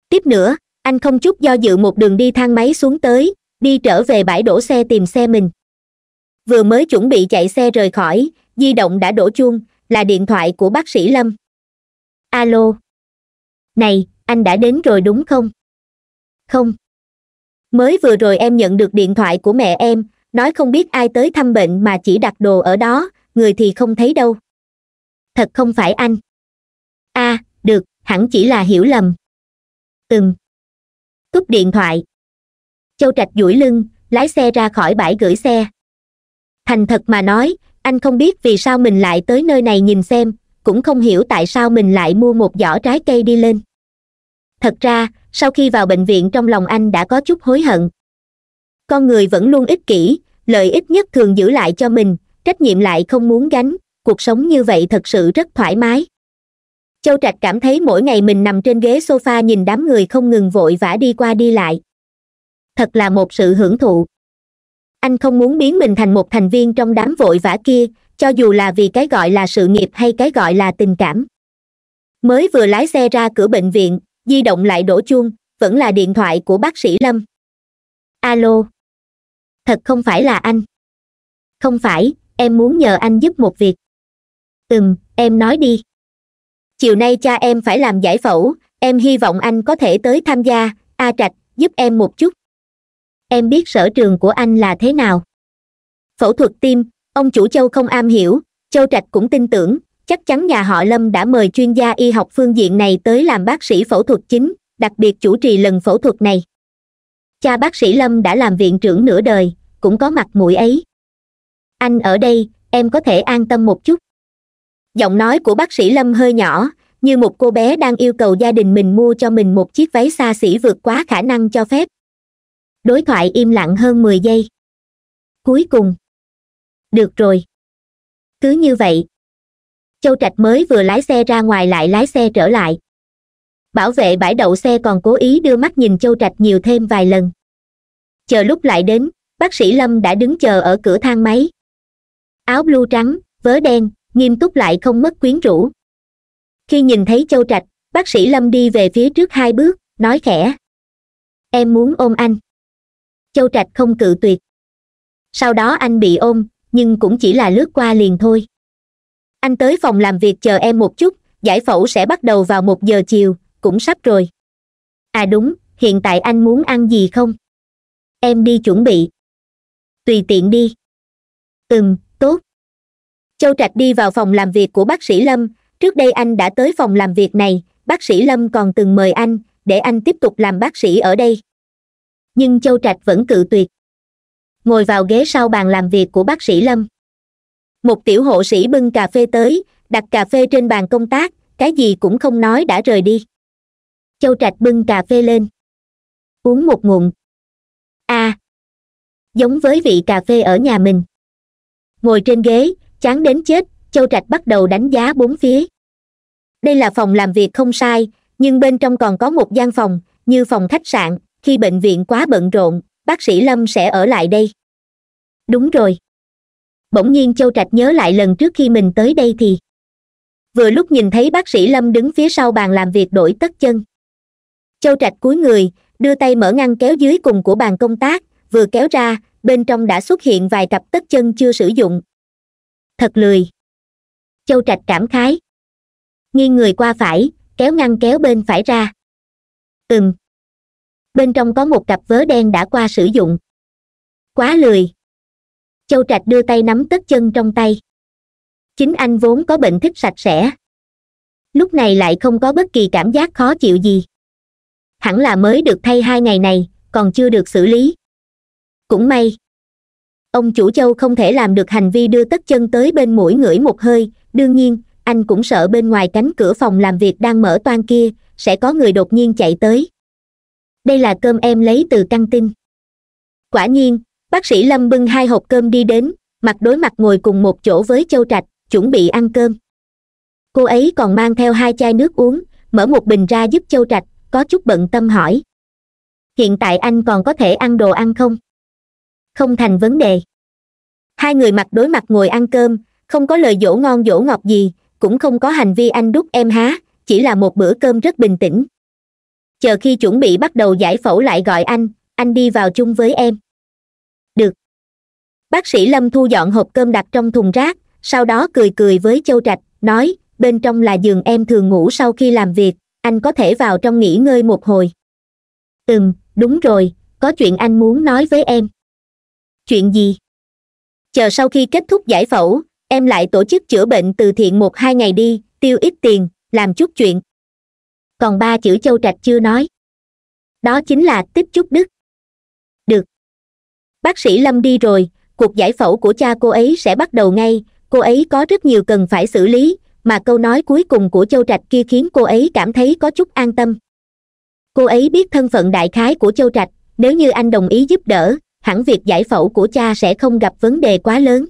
S1: tiếp nữa anh không chút do dự một đường đi thang máy xuống tới đi trở về bãi đổ xe tìm xe mình vừa mới chuẩn bị chạy xe rời khỏi di động đã đổ chuông là điện thoại của bác sĩ lâm alo này anh đã đến rồi đúng không không mới vừa rồi em nhận được điện thoại của mẹ em nói không biết ai tới thăm bệnh mà chỉ đặt đồ ở đó người thì không thấy đâu thật không phải anh a à, được hẳn chỉ là hiểu lầm ừm cúp điện thoại châu trạch duỗi lưng lái xe ra khỏi bãi gửi xe thành thật mà nói anh không biết vì sao mình lại tới nơi này nhìn xem cũng không hiểu tại sao mình lại mua một giỏ trái cây đi lên thật ra sau khi vào bệnh viện trong lòng anh đã có chút hối hận con người vẫn luôn ích kỷ lợi ích nhất thường giữ lại cho mình trách nhiệm lại không muốn gánh cuộc sống như vậy thật sự rất thoải mái châu trạch cảm thấy mỗi ngày mình nằm trên ghế sofa nhìn đám người không ngừng vội vã đi qua đi lại thật là một sự hưởng thụ anh không muốn biến mình thành một thành viên trong đám vội vã kia cho dù là vì cái gọi là sự nghiệp hay cái gọi là tình cảm mới vừa lái xe ra cửa bệnh viện di động lại đổ chuông vẫn là điện thoại của bác sĩ lâm alo thật không phải là anh không phải em muốn nhờ anh giúp một việc ừm em nói đi chiều nay cha em phải làm giải phẫu em hy vọng anh có thể tới tham gia a trạch giúp em một chút em biết sở trường của anh là thế nào phẫu thuật tim ông chủ châu không am hiểu châu trạch cũng tin tưởng chắc chắn nhà họ lâm đã mời chuyên gia y học phương diện này tới làm bác sĩ phẫu thuật chính đặc biệt chủ trì lần phẫu thuật này cha bác sĩ lâm đã làm viện trưởng nửa đời cũng có mặt mũi ấy anh ở đây em có thể an tâm một chút giọng nói của bác sĩ lâm hơi nhỏ như một cô bé đang yêu cầu gia đình mình mua cho mình một chiếc váy xa xỉ vượt quá khả năng cho phép đối thoại im lặng hơn mười giây cuối cùng được rồi cứ như vậy châu trạch mới vừa lái xe ra ngoài lại lái xe trở lại bảo vệ bãi đậu xe còn cố ý đưa mắt nhìn châu trạch nhiều thêm vài lần chờ lúc lại đến bác sĩ lâm đã đứng chờ ở cửa thang máy áo blue trắng vớ đen nghiêm túc lại không mất quyến rũ khi nhìn thấy châu trạch bác sĩ lâm đi về phía trước hai bước nói khẽ em muốn ôm anh châu trạch không cự tuyệt sau đó anh bị ôm nhưng cũng chỉ là lướt qua liền thôi anh tới phòng làm việc chờ em một chút giải phẫu sẽ bắt đầu vào một giờ chiều cũng sắp rồi à đúng hiện tại anh muốn ăn gì không em đi chuẩn bị tùy tiện đi ừm tốt châu trạch đi vào phòng làm việc của bác sĩ lâm trước đây anh đã tới phòng làm việc này bác sĩ lâm còn từng mời anh để anh tiếp tục làm bác sĩ ở đây nhưng châu trạch vẫn cự tuyệt ngồi vào ghế sau bàn làm việc của bác sĩ lâm một tiểu hộ sĩ bưng cà phê tới đặt cà phê trên bàn công tác cái gì cũng không nói đã rời đi châu trạch bưng cà phê lên uống một ngụm a giống với vị cà phê ở nhà mình ngồi trên ghế chán đến chết châu trạch bắt đầu đánh giá bốn phía đây là phòng làm việc không sai nhưng bên trong còn có một gian phòng như phòng khách sạn khi bệnh viện quá bận rộn bác sĩ lâm sẽ ở lại đây đúng rồi bỗng nhiên châu trạch nhớ lại lần trước khi mình tới đây thì vừa lúc nhìn thấy bác sĩ lâm đứng phía sau bàn làm việc đổi tất chân châu trạch cúi người đưa tay mở ngăn kéo dưới cùng của bàn công tác vừa kéo ra bên trong đã xuất hiện vài cặp tất chân chưa sử dụng thật lười châu trạch cảm khái nghiêng người qua phải kéo ngăn kéo bên phải ra ừm bên trong có một cặp vớ đen đã qua sử dụng quá lười châu trạch đưa tay nắm tất chân trong tay chính anh vốn có bệnh thích sạch sẽ lúc này lại không có bất kỳ cảm giác khó chịu gì hẳn là mới được thay hai ngày này còn chưa được xử lý cũng may ông chủ châu không thể làm được hành vi đưa tất chân tới bên mũi ngửi một hơi đương nhiên anh cũng sợ bên ngoài cánh cửa phòng làm việc đang mở toan kia sẽ có người đột nhiên chạy tới đây là cơm em lấy từ căng tin quả nhiên bác sĩ lâm bưng hai hộp cơm đi đến mặt đối mặt ngồi cùng một chỗ với châu trạch chuẩn bị ăn cơm cô ấy còn mang theo hai chai nước uống mở một bình ra giúp châu trạch có chút bận tâm hỏi hiện tại anh còn có thể ăn đồ ăn không không thành vấn đề hai người mặt đối mặt ngồi ăn cơm không có lời dỗ ngon dỗ ngọt gì cũng không có hành vi anh đút em há chỉ là một bữa cơm rất bình tĩnh chờ khi chuẩn bị bắt đầu giải phẫu lại gọi anh anh đi vào chung với em được bác sĩ lâm thu dọn hộp cơm đặt trong thùng rác sau đó cười cười với châu trạch nói bên trong là giường em thường ngủ sau khi làm việc anh có thể vào trong nghỉ ngơi một hồi ừm đúng rồi có chuyện anh muốn nói với em chuyện gì chờ sau khi kết thúc giải phẫu em lại tổ chức chữa bệnh từ thiện một hai ngày đi tiêu ít tiền làm chút chuyện còn ba chữ châu trạch chưa nói đó chính là tích chút đức được bác sĩ lâm đi rồi cuộc giải phẫu của cha cô ấy sẽ bắt đầu ngay cô ấy có rất nhiều cần phải xử lý mà câu nói cuối cùng của châu trạch kia khiến cô ấy cảm thấy có chút an tâm cô ấy biết thân phận đại khái của châu trạch nếu như anh đồng ý giúp đỡ hẳn việc giải phẫu của cha sẽ không gặp vấn đề quá lớn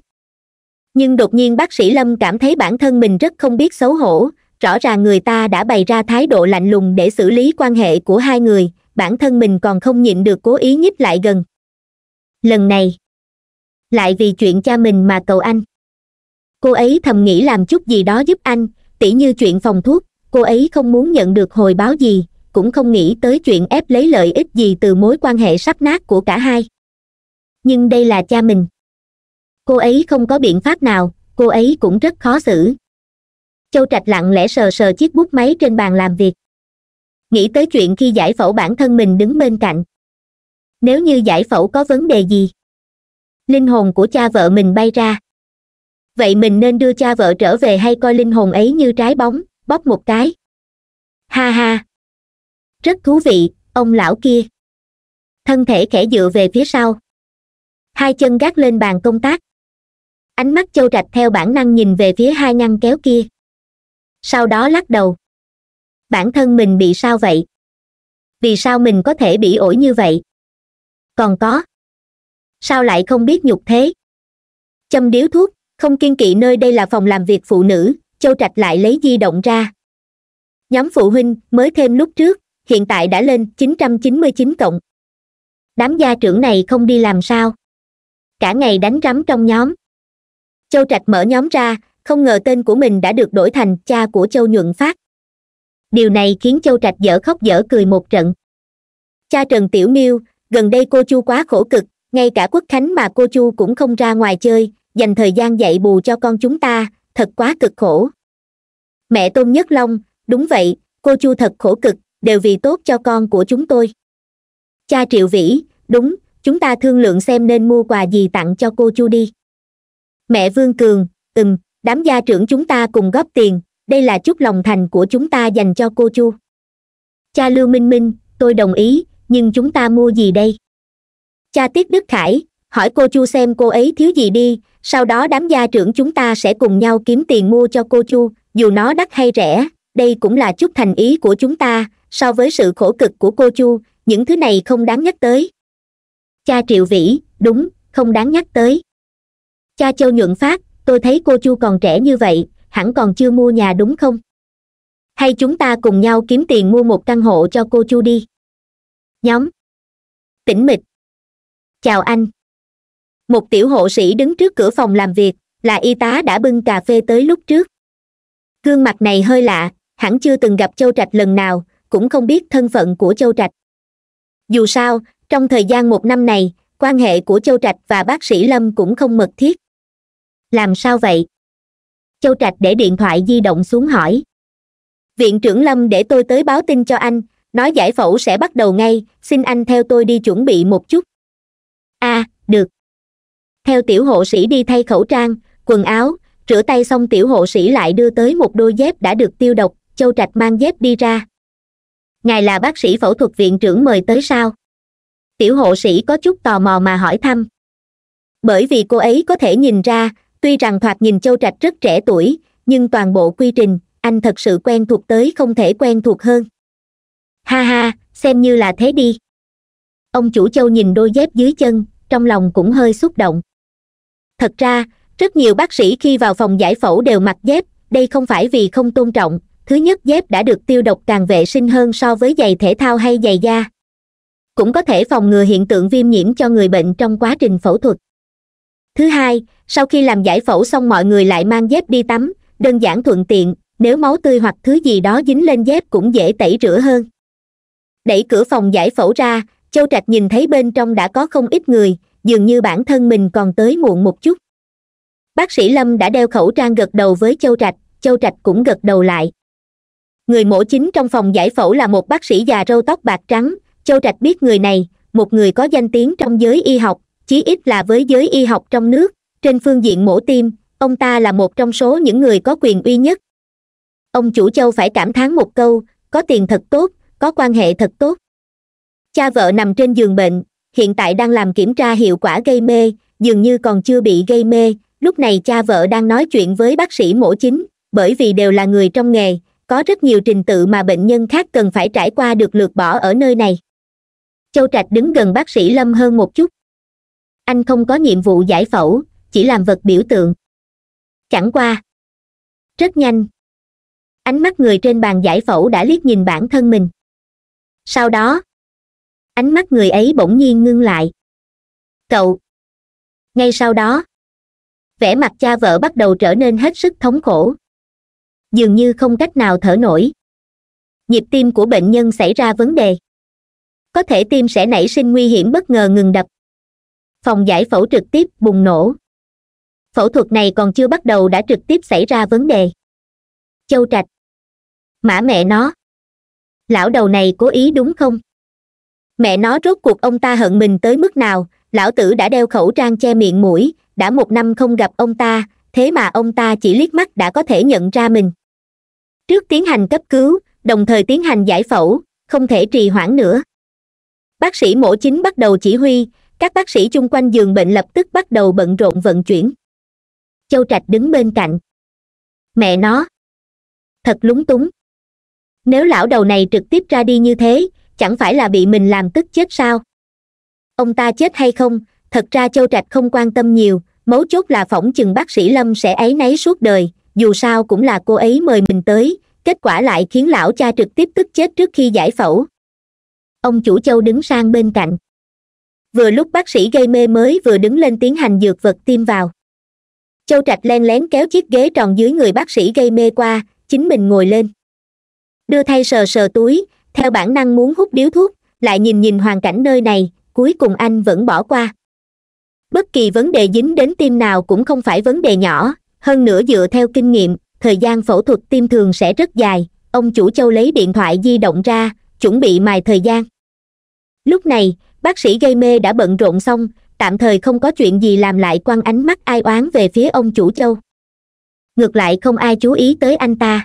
S1: nhưng đột nhiên bác sĩ lâm cảm thấy bản thân mình rất không biết xấu hổ rõ ràng người ta đã bày ra thái độ lạnh lùng để xử lý quan hệ của hai người bản thân mình còn không nhịn được cố ý nhích lại gần lần này lại vì chuyện cha mình mà cầu anh cô ấy thầm nghĩ làm chút gì đó giúp anh tỉ như chuyện phòng thuốc cô ấy không muốn nhận được hồi báo gì cũng không nghĩ tới chuyện ép lấy lợi ích gì từ mối quan hệ sắp nát của cả hai nhưng đây là cha mình cô ấy không có biện pháp nào cô ấy cũng rất khó xử châu trạch lặng lẽ sờ sờ chiếc bút máy trên bàn làm việc nghĩ tới chuyện khi giải phẫu bản thân mình đứng bên cạnh nếu như giải phẫu có vấn đề gì linh hồn của cha vợ mình bay ra vậy mình nên đưa cha vợ trở về hay coi linh hồn ấy như trái bóng bóp một cái ha ha rất thú vị ông lão kia thân thể khẽ dựa về phía sau hai chân gác lên bàn công tác ánh mắt châu trạch theo bản năng nhìn về phía hai ngăn kéo kia sau đó lắc đầu bản thân mình bị sao vậy vì sao mình có thể bị ổi như vậy còn có sao lại không biết nhục thế châm điếu thuốc không kiên kỵ nơi đây là phòng làm việc phụ nữ châu trạch lại lấy di động ra nhóm phụ huynh mới thêm lúc trước hiện tại đã lên 999 cộng đám gia trưởng này không đi làm sao cả ngày đánh rắm trong nhóm châu trạch mở nhóm ra không ngờ tên của mình đã được đổi thành cha của châu nhuận phát điều này khiến châu trạch dở khóc dở cười một trận cha trần tiểu miêu gần đây cô chu quá khổ cực ngay cả quốc khánh mà cô chu cũng không ra ngoài chơi dành thời gian dạy bù cho con chúng ta thật quá cực khổ mẹ tôn nhất long đúng vậy cô chu thật khổ cực đều vì tốt cho con của chúng tôi cha triệu vĩ đúng chúng ta thương lượng xem nên mua quà gì tặng cho cô chu đi mẹ vương cường ừm đám gia trưởng chúng ta cùng góp tiền đây là chút lòng thành của chúng ta dành cho cô chu cha lưu minh minh tôi đồng ý nhưng chúng ta mua gì đây cha tiết đức khải hỏi cô chu xem cô ấy thiếu gì đi sau đó đám gia trưởng chúng ta sẽ cùng nhau kiếm tiền mua cho cô chu dù nó đắt hay rẻ đây cũng là chút thành ý của chúng ta so với sự khổ cực của cô chu những thứ này không đáng nhắc tới cha triệu vĩ đúng không đáng nhắc tới cha châu nhuận phát tôi thấy cô chu còn trẻ như vậy hẳn còn chưa mua nhà đúng không hay chúng ta cùng nhau kiếm tiền mua một căn hộ cho cô chu đi nhóm tĩnh mịch chào anh một tiểu hộ sĩ đứng trước cửa phòng làm việc là y tá đã bưng cà phê tới lúc trước gương mặt này hơi lạ hẳn chưa từng gặp châu trạch lần nào cũng không biết thân phận của châu trạch dù sao trong thời gian một năm này quan hệ của châu trạch và bác sĩ lâm cũng không mật thiết làm sao vậy châu trạch để điện thoại di động xuống hỏi viện trưởng lâm để tôi tới báo tin cho anh nói giải phẫu sẽ bắt đầu ngay xin anh theo tôi đi chuẩn bị một chút a à, được theo tiểu hộ sĩ đi thay khẩu trang quần áo rửa tay xong tiểu hộ sĩ lại đưa tới một đôi dép đã được tiêu độc châu trạch mang dép đi ra ngài là bác sĩ phẫu thuật viện trưởng mời tới sao tiểu hộ sĩ có chút tò mò mà hỏi thăm bởi vì cô ấy có thể nhìn ra tuy rằng thoạt nhìn châu trạch rất trẻ tuổi nhưng toàn bộ quy trình anh thật sự quen thuộc tới không thể quen thuộc hơn ha ha xem như là thế đi ông chủ châu nhìn đôi dép dưới chân trong lòng cũng hơi xúc động thật ra rất nhiều bác sĩ khi vào phòng giải phẫu đều mặc dép đây không phải vì không tôn trọng thứ nhất dép đã được tiêu độc càng vệ sinh hơn so với giày thể thao hay giày da cũng có thể phòng ngừa hiện tượng viêm nhiễm cho người bệnh trong quá trình phẫu thuật thứ hai sau khi làm giải phẫu xong mọi người lại mang dép đi tắm đơn giản thuận tiện nếu máu tươi hoặc thứ gì đó dính lên dép cũng dễ tẩy rửa hơn đẩy cửa phòng giải phẫu ra châu trạch nhìn thấy bên trong đã có không ít người dường như bản thân mình còn tới muộn một chút bác sĩ lâm đã đeo khẩu trang gật đầu với châu trạch châu trạch cũng gật đầu lại người mổ chính trong phòng giải phẫu là một bác sĩ già râu tóc bạc trắng châu trạch biết người này một người có danh tiếng trong giới y học chí ít là với giới y học trong nước trên phương diện mổ tim ông ta là một trong số những người có quyền uy nhất ông chủ châu phải cảm thán một câu có tiền thật tốt có quan hệ thật tốt cha vợ nằm trên giường bệnh hiện tại đang làm kiểm tra hiệu quả gây mê dường như còn chưa bị gây mê lúc này cha vợ đang nói chuyện với bác sĩ mổ chính bởi vì đều là người trong nghề có rất nhiều trình tự mà bệnh nhân khác cần phải trải qua được lược bỏ ở nơi này châu trạch đứng gần bác sĩ lâm hơn một chút anh không có nhiệm vụ giải phẫu chỉ làm vật biểu tượng chẳng qua rất nhanh ánh mắt người trên bàn giải phẫu đã liếc nhìn bản thân mình sau đó ánh mắt người ấy bỗng nhiên ngưng lại cậu ngay sau đó vẻ mặt cha vợ bắt đầu trở nên hết sức thống khổ dường như không cách nào thở nổi nhịp tim của bệnh nhân xảy ra vấn đề có thể tim sẽ nảy sinh nguy hiểm bất ngờ ngừng đập phòng giải phẫu trực tiếp bùng nổ phẫu thuật này còn chưa bắt đầu đã trực tiếp xảy ra vấn đề châu trạch mã mẹ nó lão đầu này cố ý đúng không mẹ nó rốt cuộc ông ta hận mình tới mức nào lão tử đã đeo khẩu trang che miệng mũi đã một năm không gặp ông ta thế mà ông ta chỉ liếc mắt đã có thể nhận ra mình trước tiến hành cấp cứu đồng thời tiến hành giải phẫu không thể trì hoãn nữa bác sĩ mổ chính bắt đầu chỉ huy các bác sĩ chung quanh giường bệnh lập tức bắt đầu bận rộn vận chuyển châu trạch đứng bên cạnh mẹ nó thật lúng túng nếu lão đầu này trực tiếp ra đi như thế chẳng phải là bị mình làm tức chết sao ông ta chết hay không thật ra châu trạch không quan tâm nhiều mấu chốt là phỏng chừng bác sĩ lâm sẽ ấy nấy suốt đời dù sao cũng là cô ấy mời mình tới kết quả lại khiến lão cha trực tiếp tức chết trước khi giải phẫu ông chủ châu đứng sang bên cạnh vừa lúc bác sĩ gây mê mới vừa đứng lên tiến hành dược vật tiêm vào châu trạch len lén kéo chiếc ghế tròn dưới người bác sĩ gây mê qua chính mình ngồi lên đưa thay sờ sờ túi theo bản năng muốn hút điếu thuốc lại nhìn nhìn hoàn cảnh nơi này cuối cùng anh vẫn bỏ qua bất kỳ vấn đề dính đến tim nào cũng không phải vấn đề nhỏ hơn nữa dựa theo kinh nghiệm thời gian phẫu thuật tim thường sẽ rất dài ông chủ châu lấy điện thoại di động ra chuẩn bị mài thời gian lúc này bác sĩ gây mê đã bận rộn xong tạm thời không có chuyện gì làm lại quan ánh mắt ai oán về phía ông chủ châu ngược lại không ai chú ý tới anh ta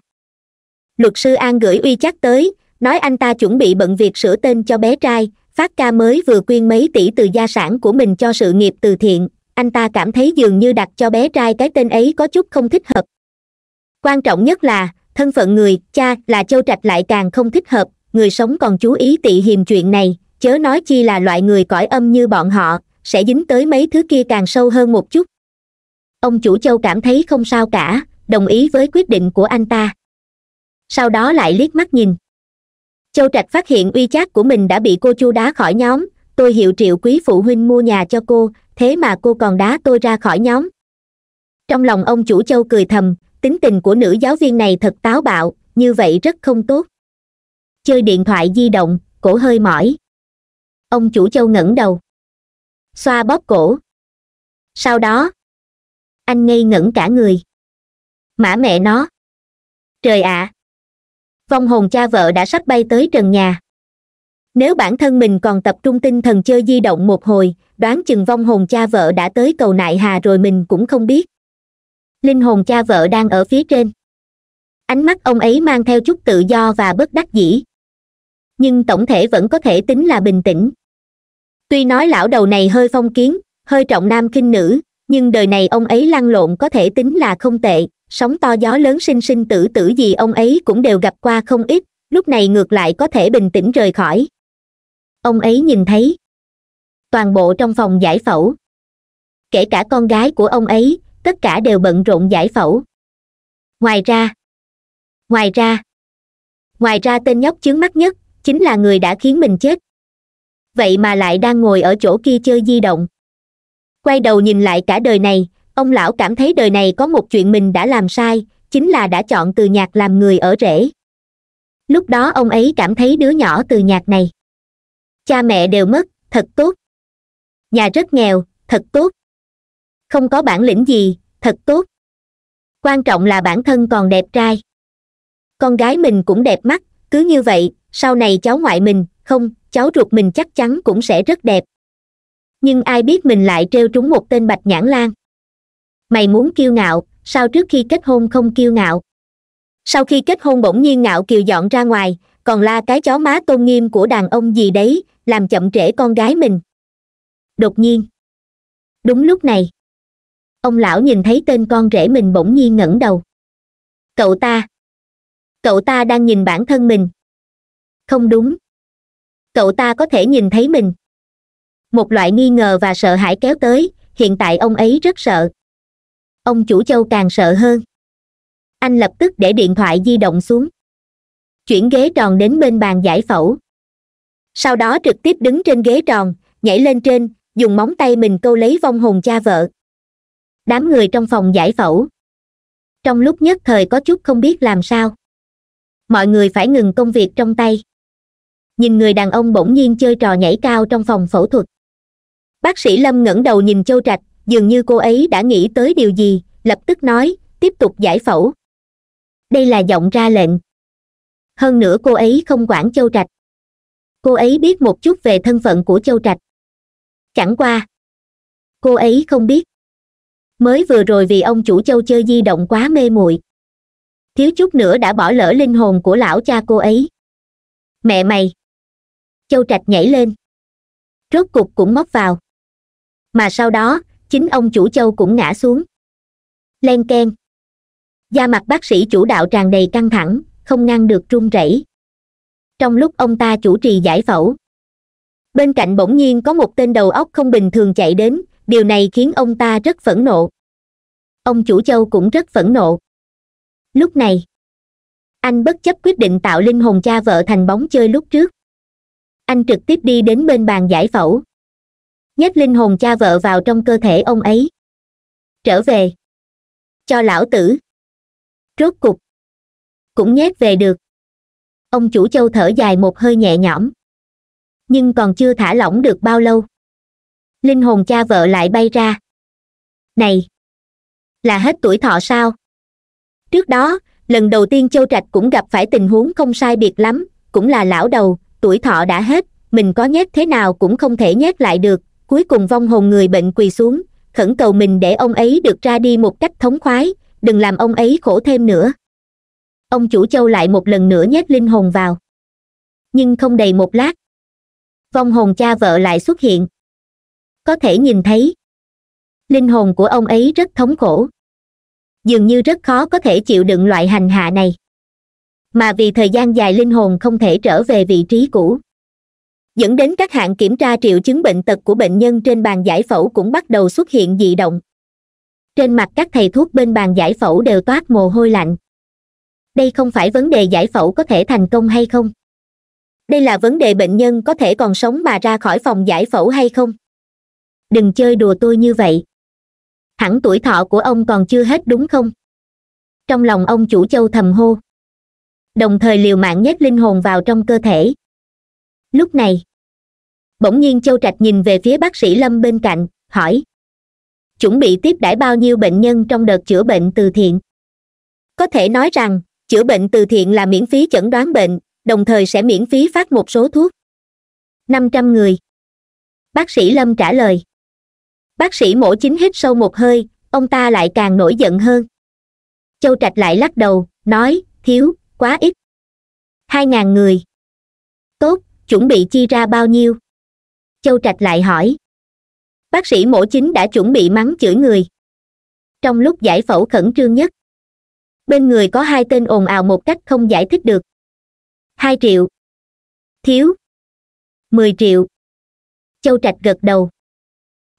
S1: luật sư an gửi uy chắc tới nói anh ta chuẩn bị bận việc sửa tên cho bé trai phát ca mới vừa quyên mấy tỷ từ gia sản của mình cho sự nghiệp từ thiện anh ta cảm thấy dường như đặt cho bé trai cái tên ấy có chút không thích hợp quan trọng nhất là thân phận người cha là châu trạch lại càng không thích hợp người sống còn chú ý tị hiềm chuyện này chớ nói chi là loại người cõi âm như bọn họ sẽ dính tới mấy thứ kia càng sâu hơn một chút ông chủ châu cảm thấy không sao cả đồng ý với quyết định của anh ta sau đó lại liếc mắt nhìn châu trạch phát hiện uy chát của mình đã bị cô chu đá khỏi nhóm tôi hiệu triệu quý phụ huynh mua nhà cho cô thế mà cô còn đá tôi ra khỏi nhóm trong lòng ông chủ châu cười thầm tính tình của nữ giáo viên này thật táo bạo như vậy rất không tốt chơi điện thoại di động cổ hơi mỏi ông chủ châu ngẩng đầu xoa bóp cổ sau đó anh ngây ngẩn cả người mã mẹ nó trời ạ à, vong hồn cha vợ đã sắp bay tới trần nhà nếu bản thân mình còn tập trung tinh thần chơi di động một hồi đoán chừng vong hồn cha vợ đã tới cầu nại hà rồi mình cũng không biết linh hồn cha vợ đang ở phía trên ánh mắt ông ấy mang theo chút tự do và bất đắc dĩ nhưng tổng thể vẫn có thể tính là bình tĩnh tuy nói lão đầu này hơi phong kiến hơi trọng nam kinh nữ nhưng đời này ông ấy lăn lộn có thể tính là không tệ sóng to gió lớn sinh sinh tử tử gì ông ấy cũng đều gặp qua không ít lúc này ngược lại có thể bình tĩnh rời khỏi ông ấy nhìn thấy toàn bộ trong phòng giải phẫu kể cả con gái của ông ấy tất cả đều bận rộn giải phẫu ngoài ra ngoài ra ngoài ra tên nhóc chướng mắt nhất chính là người đã khiến mình chết vậy mà lại đang ngồi ở chỗ kia chơi di động quay đầu nhìn lại cả đời này ông lão cảm thấy đời này có một chuyện mình đã làm sai chính là đã chọn từ nhạc làm người ở rễ lúc đó ông ấy cảm thấy đứa nhỏ từ nhạc này cha mẹ đều mất thật tốt nhà rất nghèo thật tốt không có bản lĩnh gì thật tốt quan trọng là bản thân còn đẹp trai con gái mình cũng đẹp mắt cứ như vậy sau này cháu ngoại mình không cháu ruột mình chắc chắn cũng sẽ rất đẹp nhưng ai biết mình lại trêu trúng một tên bạch nhãn lan mày muốn kiêu ngạo sao trước khi kết hôn không kiêu ngạo sau khi kết hôn bỗng nhiên ngạo kiều dọn ra ngoài còn la cái chó má tôn nghiêm của đàn ông gì đấy làm chậm trễ con gái mình đột nhiên đúng lúc này ông lão nhìn thấy tên con rể mình bỗng nhiên ngẩng đầu cậu ta cậu ta đang nhìn bản thân mình không đúng cậu ta có thể nhìn thấy mình một loại nghi ngờ và sợ hãi kéo tới hiện tại ông ấy rất sợ ông chủ châu càng sợ hơn anh lập tức để điện thoại di động xuống chuyển ghế tròn đến bên bàn giải phẫu sau đó trực tiếp đứng trên ghế tròn nhảy lên trên dùng móng tay mình câu lấy vong hồn cha vợ đám người trong phòng giải phẫu trong lúc nhất thời có chút không biết làm sao mọi người phải ngừng công việc trong tay nhìn người đàn ông bỗng nhiên chơi trò nhảy cao trong phòng phẫu thuật bác sĩ lâm ngẩng đầu nhìn châu trạch dường như cô ấy đã nghĩ tới điều gì lập tức nói tiếp tục giải phẫu đây là giọng ra lệnh hơn nữa cô ấy không quản châu trạch cô ấy biết một chút về thân phận của châu trạch chẳng qua cô ấy không biết mới vừa rồi vì ông chủ châu chơi di động quá mê muội thiếu chút nữa đã bỏ lỡ linh hồn của lão cha cô ấy mẹ mày châu trạch nhảy lên rốt cục cũng móc vào mà sau đó chính ông chủ châu cũng ngã xuống len k e n da mặt bác sĩ chủ đạo tràn đầy căng thẳng không ngăn được run rẩy trong lúc ông ta chủ trì giải phẫu bên cạnh bỗng nhiên có một tên đầu óc không bình thường chạy đến điều này khiến ông ta rất phẫn nộ ông chủ châu cũng rất phẫn nộ lúc này anh bất chấp quyết định tạo linh hồn cha vợ thành bóng chơi lúc trước anh trực tiếp đi đến bên bàn giải phẫu nhét linh hồn cha vợ vào trong cơ thể ông ấy trở về cho lão tử rốt cục cũng nhét về được ông chủ châu thở dài một hơi nhẹ nhõm nhưng còn chưa thả lỏng được bao lâu linh hồn cha vợ lại bay ra này là hết tuổi thọ sao trước đó lần đầu tiên châu trạch cũng gặp phải tình huống không sai biệt lắm cũng là lão đầu tuổi thọ đã hết mình có nhét thế nào cũng không thể nhét lại được cuối cùng vong hồn người bệnh quỳ xuống khẩn cầu mình để ông ấy được ra đi một cách thống khoái đừng làm ông ấy khổ thêm nữa ông chủ châu lại một lần nữa nhét linh hồn vào nhưng không đầy một lát vong hồn cha vợ lại xuất hiện có thể nhìn thấy linh hồn của ông ấy rất thống khổ dường như rất khó có thể chịu đựng loại hành hạ này mà vì thời gian dài linh hồn không thể trở về vị trí cũ dẫn đến các hạng kiểm tra triệu chứng bệnh tật của bệnh nhân trên bàn giải phẫu cũng bắt đầu xuất hiện dị động trên mặt các thầy thuốc bên bàn giải phẫu đều toát mồ hôi lạnh đây không phải vấn đề giải phẫu có thể thành công hay không đây là vấn đề bệnh nhân có thể còn sống mà ra khỏi phòng giải phẫu hay không đừng chơi đùa tôi như vậy hẳn tuổi thọ của ông còn chưa hết đúng không trong lòng ông chủ châu thầm hô đồng thời liều mạng nhét linh hồn vào trong cơ thể lúc này bỗng nhiên châu trạch nhìn về phía bác sĩ lâm bên cạnh hỏi chuẩn bị tiếp đãi bao nhiêu bệnh nhân trong đợt chữa bệnh từ thiện có thể nói rằng chữa bệnh từ thiện là miễn phí chẩn đoán bệnh đồng thời sẽ miễn phí phát một số thuốc năm trăm người bác sĩ lâm trả lời bác sĩ mổ chính hít sâu một hơi ông ta lại càng nổi giận hơn châu trạch lại lắc đầu nói thiếu quá ít hai ngàn người tốt chuẩn bị chi ra bao nhiêu châu trạch lại hỏi bác sĩ mổ chính đã chuẩn bị mắng chửi người trong lúc giải phẫu khẩn trương nhất bên người có hai tên ồn ào một cách không giải thích được hai triệu thiếu mười triệu châu trạch gật đầu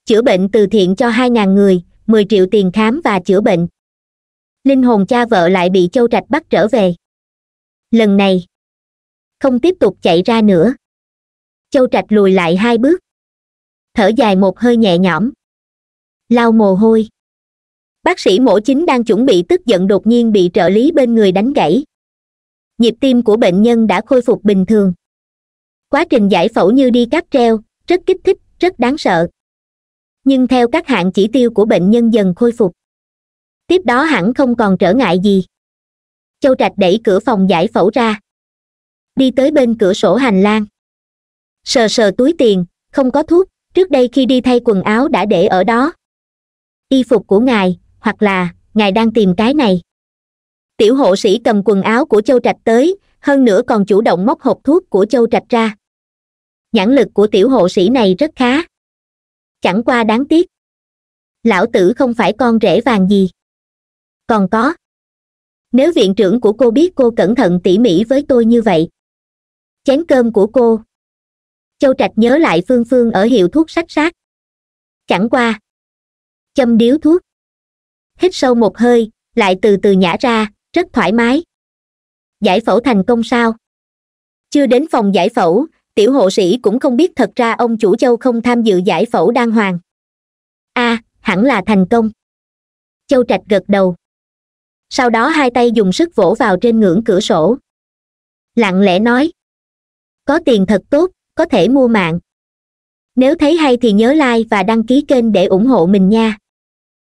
S1: chữa bệnh từ thiện cho hai ngàn người mười triệu tiền khám và chữa bệnh linh hồn cha vợ lại bị châu trạch bắt trở về lần này không tiếp tục chạy ra nữa châu trạch lùi lại hai bước thở dài một hơi nhẹ nhõm lau mồ hôi bác sĩ mổ chính đang chuẩn bị tức giận đột nhiên bị trợ lý bên người đánh gãy nhịp tim của bệnh nhân đã khôi phục bình thường quá trình giải phẫu như đi cáp treo rất kích thích rất đáng sợ nhưng theo các hạn chỉ tiêu của bệnh nhân dần khôi phục tiếp đó hẳn không còn trở ngại gì châu trạch đẩy cửa phòng giải phẫu ra đi tới bên cửa sổ hành lang sờ sờ túi tiền không có thuốc trước đây khi đi thay quần áo đã để ở đó y phục của ngài hoặc là ngài đang tìm cái này tiểu hộ sĩ cầm quần áo của châu trạch tới hơn nữa còn chủ động móc hộp thuốc của châu trạch ra nhãn lực của tiểu hộ sĩ này rất khá chẳng qua đáng tiếc lão tử không phải con rể vàng gì còn có nếu viện trưởng của cô biết cô cẩn thận tỉ mỉ với tôi như vậy chén cơm của cô châu trạch nhớ lại phương phương ở hiệu thuốc sắc sát chẳng qua châm điếu thuốc hít sâu một hơi lại từ từ nhả ra rất thoải mái giải phẫu thành công sao chưa đến phòng giải phẫu tiểu hộ sĩ cũng không biết thật ra ông chủ châu không tham dự giải phẫu đan hoàng a à, hẳn là thành công châu trạch gật đầu sau đó hai tay dùng sức vỗ vào trên ngưỡng cửa sổ lặng lẽ nói có tiền thật tốt có thể mua mạng nếu thấy hay thì nhớ like và đăng ký kênh để ủng hộ mình nha